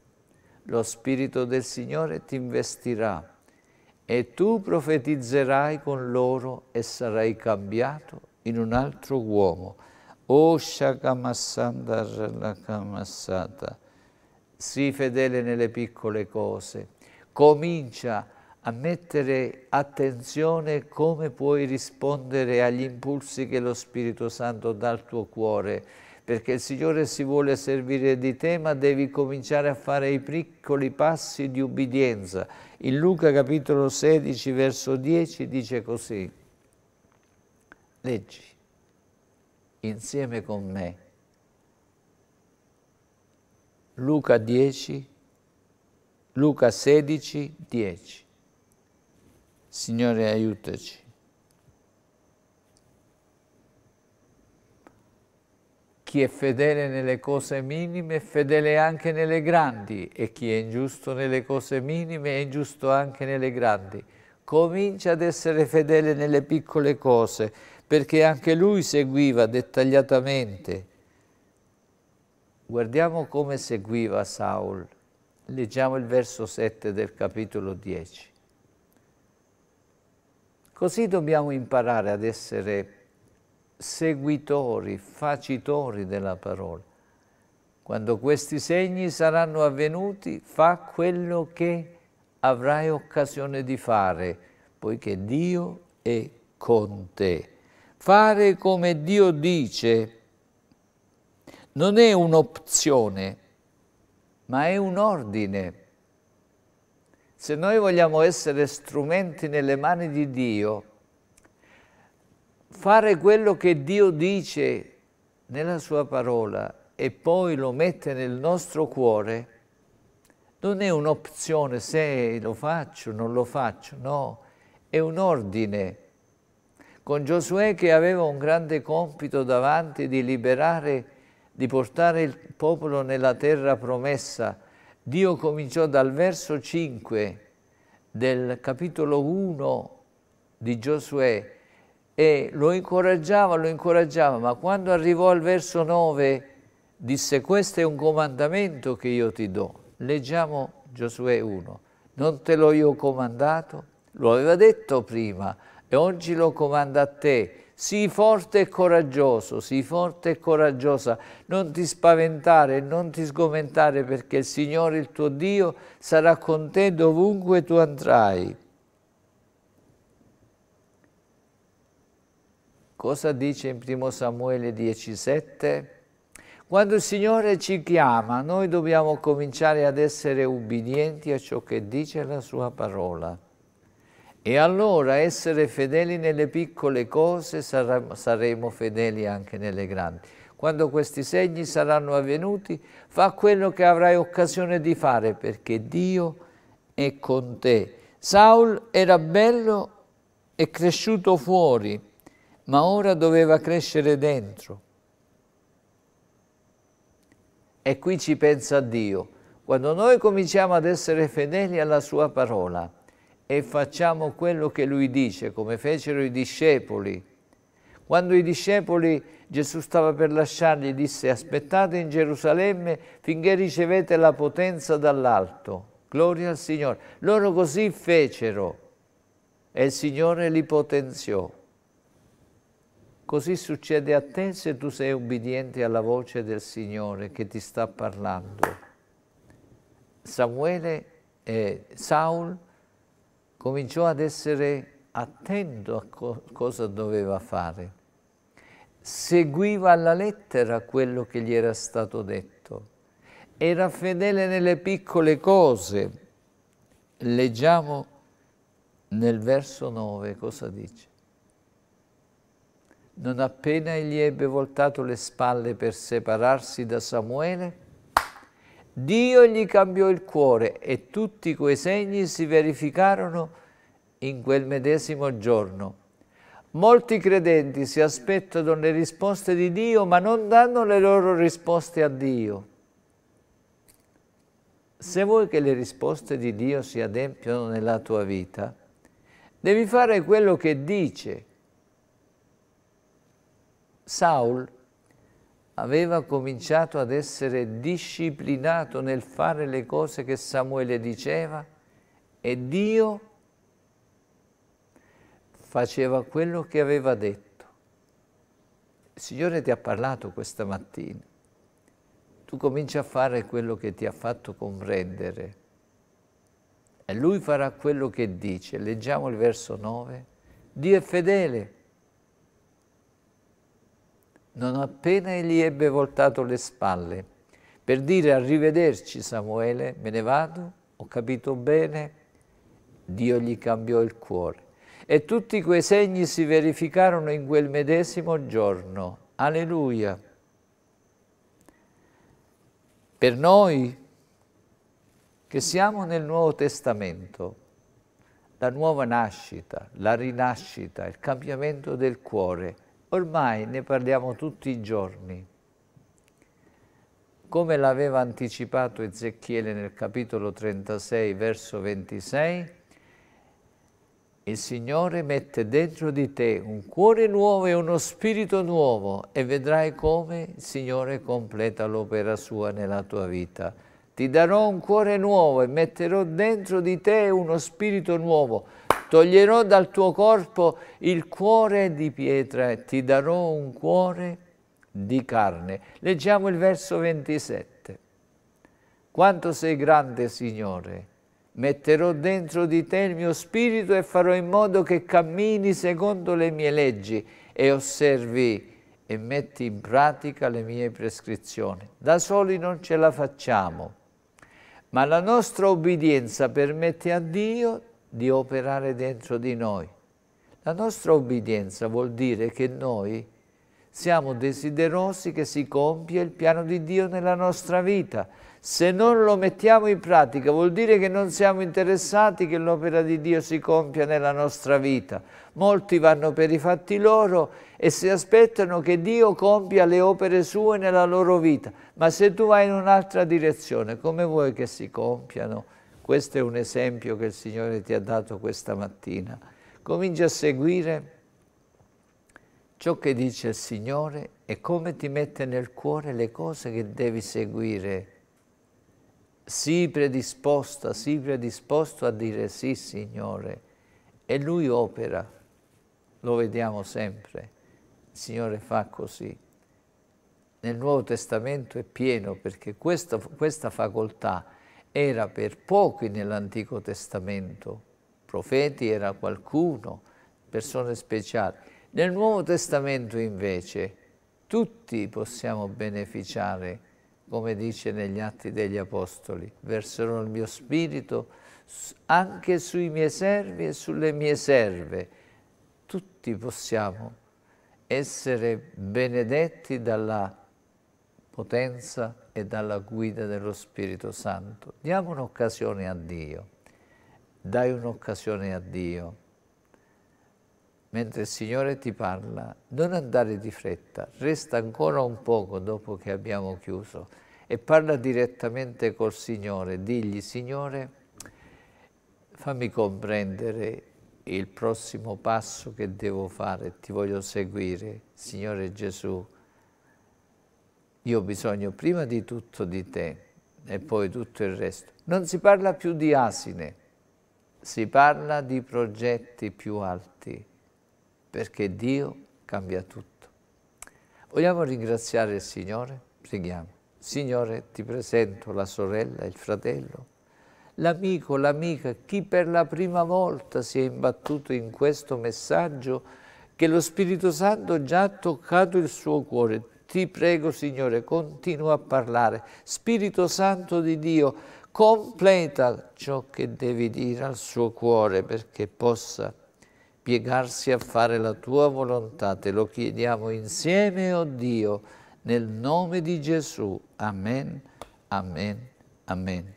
Lo Spirito del Signore ti investirà e tu profetizzerai con loro e sarai cambiato in un altro uomo. O Shakamassanda Ralakamassata, sii fedele nelle piccole cose. Comincia a a mettere attenzione come puoi rispondere agli impulsi che lo Spirito Santo dà al tuo cuore, perché il Signore si vuole servire di te, ma devi cominciare a fare i piccoli passi di ubbidienza. In Luca capitolo 16, verso 10 dice così, leggi insieme con me. Luca 10, Luca 16, 10. Signore aiutaci. Chi è fedele nelle cose minime è fedele anche nelle grandi e chi è ingiusto nelle cose minime è ingiusto anche nelle grandi. Comincia ad essere fedele nelle piccole cose perché anche lui seguiva dettagliatamente. Guardiamo come seguiva Saul. Leggiamo il verso 7 del capitolo 10. Così dobbiamo imparare ad essere seguitori, facitori della parola. Quando questi segni saranno avvenuti, fa quello che avrai occasione di fare, poiché Dio è con te. Fare come Dio dice non è un'opzione, ma è un ordine. Se noi vogliamo essere strumenti nelle mani di Dio, fare quello che Dio dice nella sua parola e poi lo mette nel nostro cuore, non è un'opzione se lo faccio, o non lo faccio, no, è un ordine. Con Giosuè che aveva un grande compito davanti di liberare, di portare il popolo nella terra promessa, Dio cominciò dal verso 5 del capitolo 1 di Giosuè e lo incoraggiava, lo incoraggiava, ma quando arrivò al verso 9 disse questo è un comandamento che io ti do. Leggiamo Giosuè 1, non te l'ho io comandato, lo aveva detto prima e oggi lo comanda a te Sii forte e coraggioso, sii forte e coraggiosa, non ti spaventare, non ti sgomentare, perché il Signore, il tuo Dio, sarà con te dovunque tu andrai. Cosa dice in 1 Samuele 17? Quando il Signore ci chiama, noi dobbiamo cominciare ad essere ubbidienti a ciò che dice la sua parola. E allora essere fedeli nelle piccole cose saremo, fedeli anche nelle grandi. Quando questi segni saranno avvenuti, fa quello che avrai occasione di fare, perché Dio è con te. Saul era bello e cresciuto fuori, ma ora doveva crescere dentro. E qui ci pensa Dio. Quando noi cominciamo ad essere fedeli alla sua parola, e facciamo quello che lui dice, come fecero i discepoli. Quando i discepoli Gesù stava per lasciarli, disse aspettate in Gerusalemme finché ricevete la potenza dall'alto. Gloria al Signore. Loro così fecero e il Signore li potenziò. Così succede a te se tu sei ubbidiente alla voce del Signore che ti sta parlando. Samuele, e Saul, cominciò ad essere attento a co cosa doveva fare. Seguiva alla lettera quello che gli era stato detto. Era fedele nelle piccole cose. Leggiamo nel verso 9 cosa dice. Non appena egli ebbe voltato le spalle per separarsi da Samuele, Dio gli cambiò il cuore e tutti quei segni si verificarono in quel medesimo giorno. Molti credenti si aspettano le risposte di Dio ma non danno le loro risposte a Dio. Se vuoi che le risposte di Dio si adempiano nella tua vita, devi fare quello che dice. Saul aveva cominciato ad essere disciplinato nel fare le cose che Samuele diceva e Dio faceva quello che aveva detto. Il Signore ti ha parlato questa mattina, tu cominci a fare quello che ti ha fatto comprendere e Lui farà quello che dice. Leggiamo il verso 9. Dio è fedele non appena egli ebbe voltato le spalle, per dire arrivederci Samuele, me ne vado, ho capito bene, Dio gli cambiò il cuore. E tutti quei segni si verificarono in quel medesimo giorno. Alleluia. Per noi che siamo nel Nuovo Testamento, la nuova nascita, la rinascita, il cambiamento del cuore, Ormai ne parliamo tutti i giorni. Come l'aveva anticipato Ezechiele nel capitolo 36, verso 26, il Signore mette dentro di te un cuore nuovo e uno spirito nuovo e vedrai come il Signore completa l'opera sua nella tua vita. Ti darò un cuore nuovo e metterò dentro di te uno spirito nuovo. Toglierò dal tuo corpo il cuore di pietra e ti darò un cuore di carne. Leggiamo il verso 27. Quanto sei grande, Signore! Metterò dentro di te il mio spirito e farò in modo che cammini secondo le mie leggi e osservi e metti in pratica le mie prescrizioni. Da soli non ce la facciamo, ma la nostra obbedienza permette a Dio di operare dentro di noi. La nostra obbedienza vuol dire che noi siamo desiderosi che si compia il piano di Dio nella nostra vita. Se non lo mettiamo in pratica vuol dire che non siamo interessati che l'opera di Dio si compia nella nostra vita. Molti vanno per i fatti loro e si aspettano che Dio compia le opere sue nella loro vita. Ma se tu vai in un'altra direzione, come vuoi che si compiano questo è un esempio che il Signore ti ha dato questa mattina. Comincia a seguire ciò che dice il Signore e come ti mette nel cuore le cose che devi seguire. Sii predisposta, sii predisposto a dire sì, Signore. E Lui opera, lo vediamo sempre. Il Signore fa così. Nel Nuovo Testamento è pieno perché questa, questa facoltà era per pochi nell'Antico Testamento, profeti era qualcuno, persone speciali. Nel Nuovo Testamento invece tutti possiamo beneficiare, come dice negli Atti degli Apostoli, verserò il mio spirito anche sui miei servi e sulle mie serve. Tutti possiamo essere benedetti dalla potenza e dalla guida dello Spirito Santo. Diamo un'occasione a Dio, dai un'occasione a Dio. Mentre il Signore ti parla, non andare di fretta, resta ancora un poco dopo che abbiamo chiuso e parla direttamente col Signore. Digli, Signore, fammi comprendere il prossimo passo che devo fare, ti voglio seguire, Signore Gesù io ho bisogno prima di tutto di te e poi tutto il resto. Non si parla più di asine, si parla di progetti più alti, perché Dio cambia tutto. Vogliamo ringraziare il Signore? Preghiamo. Signore, ti presento la sorella, il fratello, l'amico, l'amica, chi per la prima volta si è imbattuto in questo messaggio che lo Spirito Santo già ha toccato il suo cuore. Ti prego, Signore, continua a parlare. Spirito Santo di Dio, completa ciò che devi dire al suo cuore perché possa piegarsi a fare la tua volontà. Te lo chiediamo insieme, oh Dio, nel nome di Gesù. Amen, amen, amen.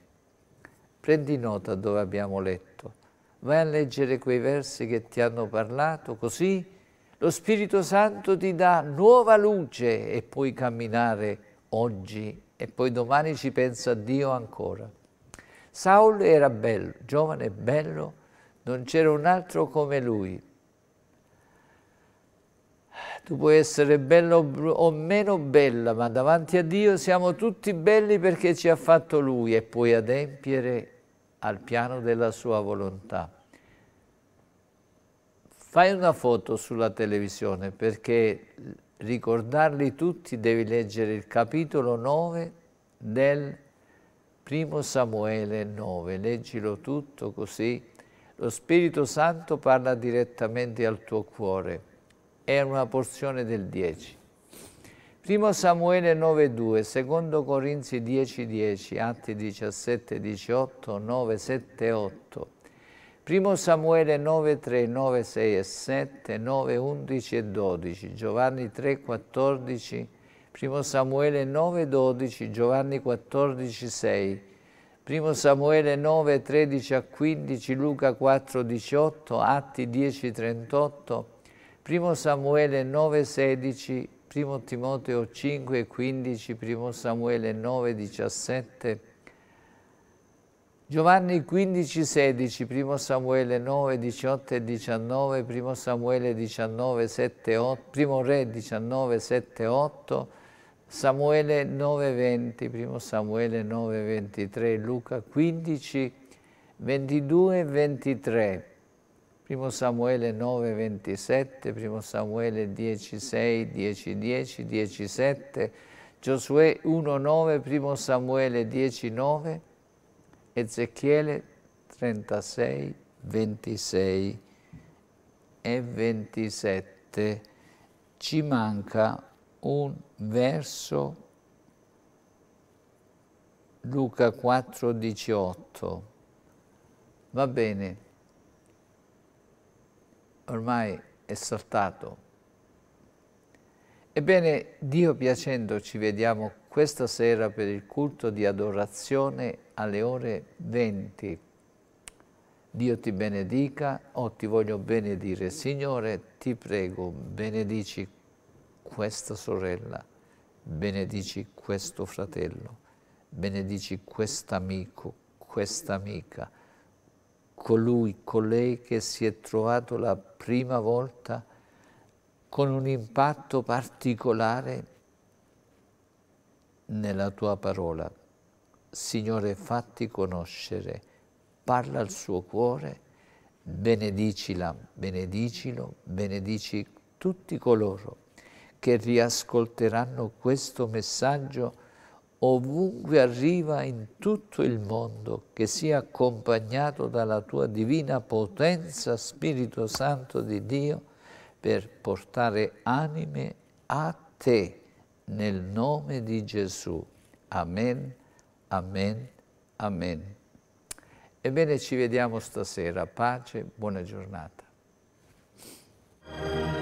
Prendi nota dove abbiamo letto. Vai a leggere quei versi che ti hanno parlato, così lo Spirito Santo ti dà nuova luce e puoi camminare oggi e poi domani ci pensa Dio ancora. Saul era bello, giovane e bello, non c'era un altro come lui. Tu puoi essere bello o meno bella, ma davanti a Dio siamo tutti belli perché ci ha fatto Lui e puoi adempiere al piano della sua volontà fai una foto sulla televisione perché ricordarli tutti devi leggere il capitolo 9 del primo Samuele 9, leggilo tutto così lo Spirito Santo parla direttamente al tuo cuore, è una porzione del 10. Primo Samuele 9,2, secondo Corinzi 10,10, 10, Atti 17, 18, 9, 7, 8. 1 Samuele 9, 3, 9, 6 e 7, 9, 11 e 12, Giovanni 3, 14, 1 Samuele 9, 12, Giovanni 14, 6, 1 Samuele 9, 13 a 15, Luca 4, 18, Atti 10, 38, 1 Samuele 9, 16, 1 Timoteo 5, 15, 1 Samuele 9, 17, Giovanni 15, 16, 1 Samuele 9, 18 e 19, 1 Samuele 19, 7, 8, 1 Re 19, 7, 8, Samuele 9, 20, 1 Samuele 9, 23, Luca 15, 22 e 23, 1 Samuele 9, 27, 1 Samuele 10, 6, 10, 10, 17, Giosuè 1, 9, 1 Samuele 10, 9, Ezechiele 36, 26 e 27 ci manca un verso Luca 4, 18. Va bene, ormai è saltato. Ebbene, Dio piacendo ci vediamo questa sera per il culto di adorazione alle ore 20. Dio ti benedica o ti voglio benedire. Signore, ti prego, benedici questa sorella, benedici questo fratello, benedici quest'amico, quest'amica, colui, colei che si è trovato la prima volta con un impatto particolare nella tua parola. Signore, fatti conoscere, parla al suo cuore, benedicila, benedicilo, benedici tutti coloro che riascolteranno questo messaggio ovunque arriva in tutto il mondo, che sia accompagnato dalla tua divina potenza, Spirito Santo di Dio, per portare anime a te nel nome di Gesù. Amen, amen, amen. Ebbene, ci vediamo stasera. Pace, buona giornata.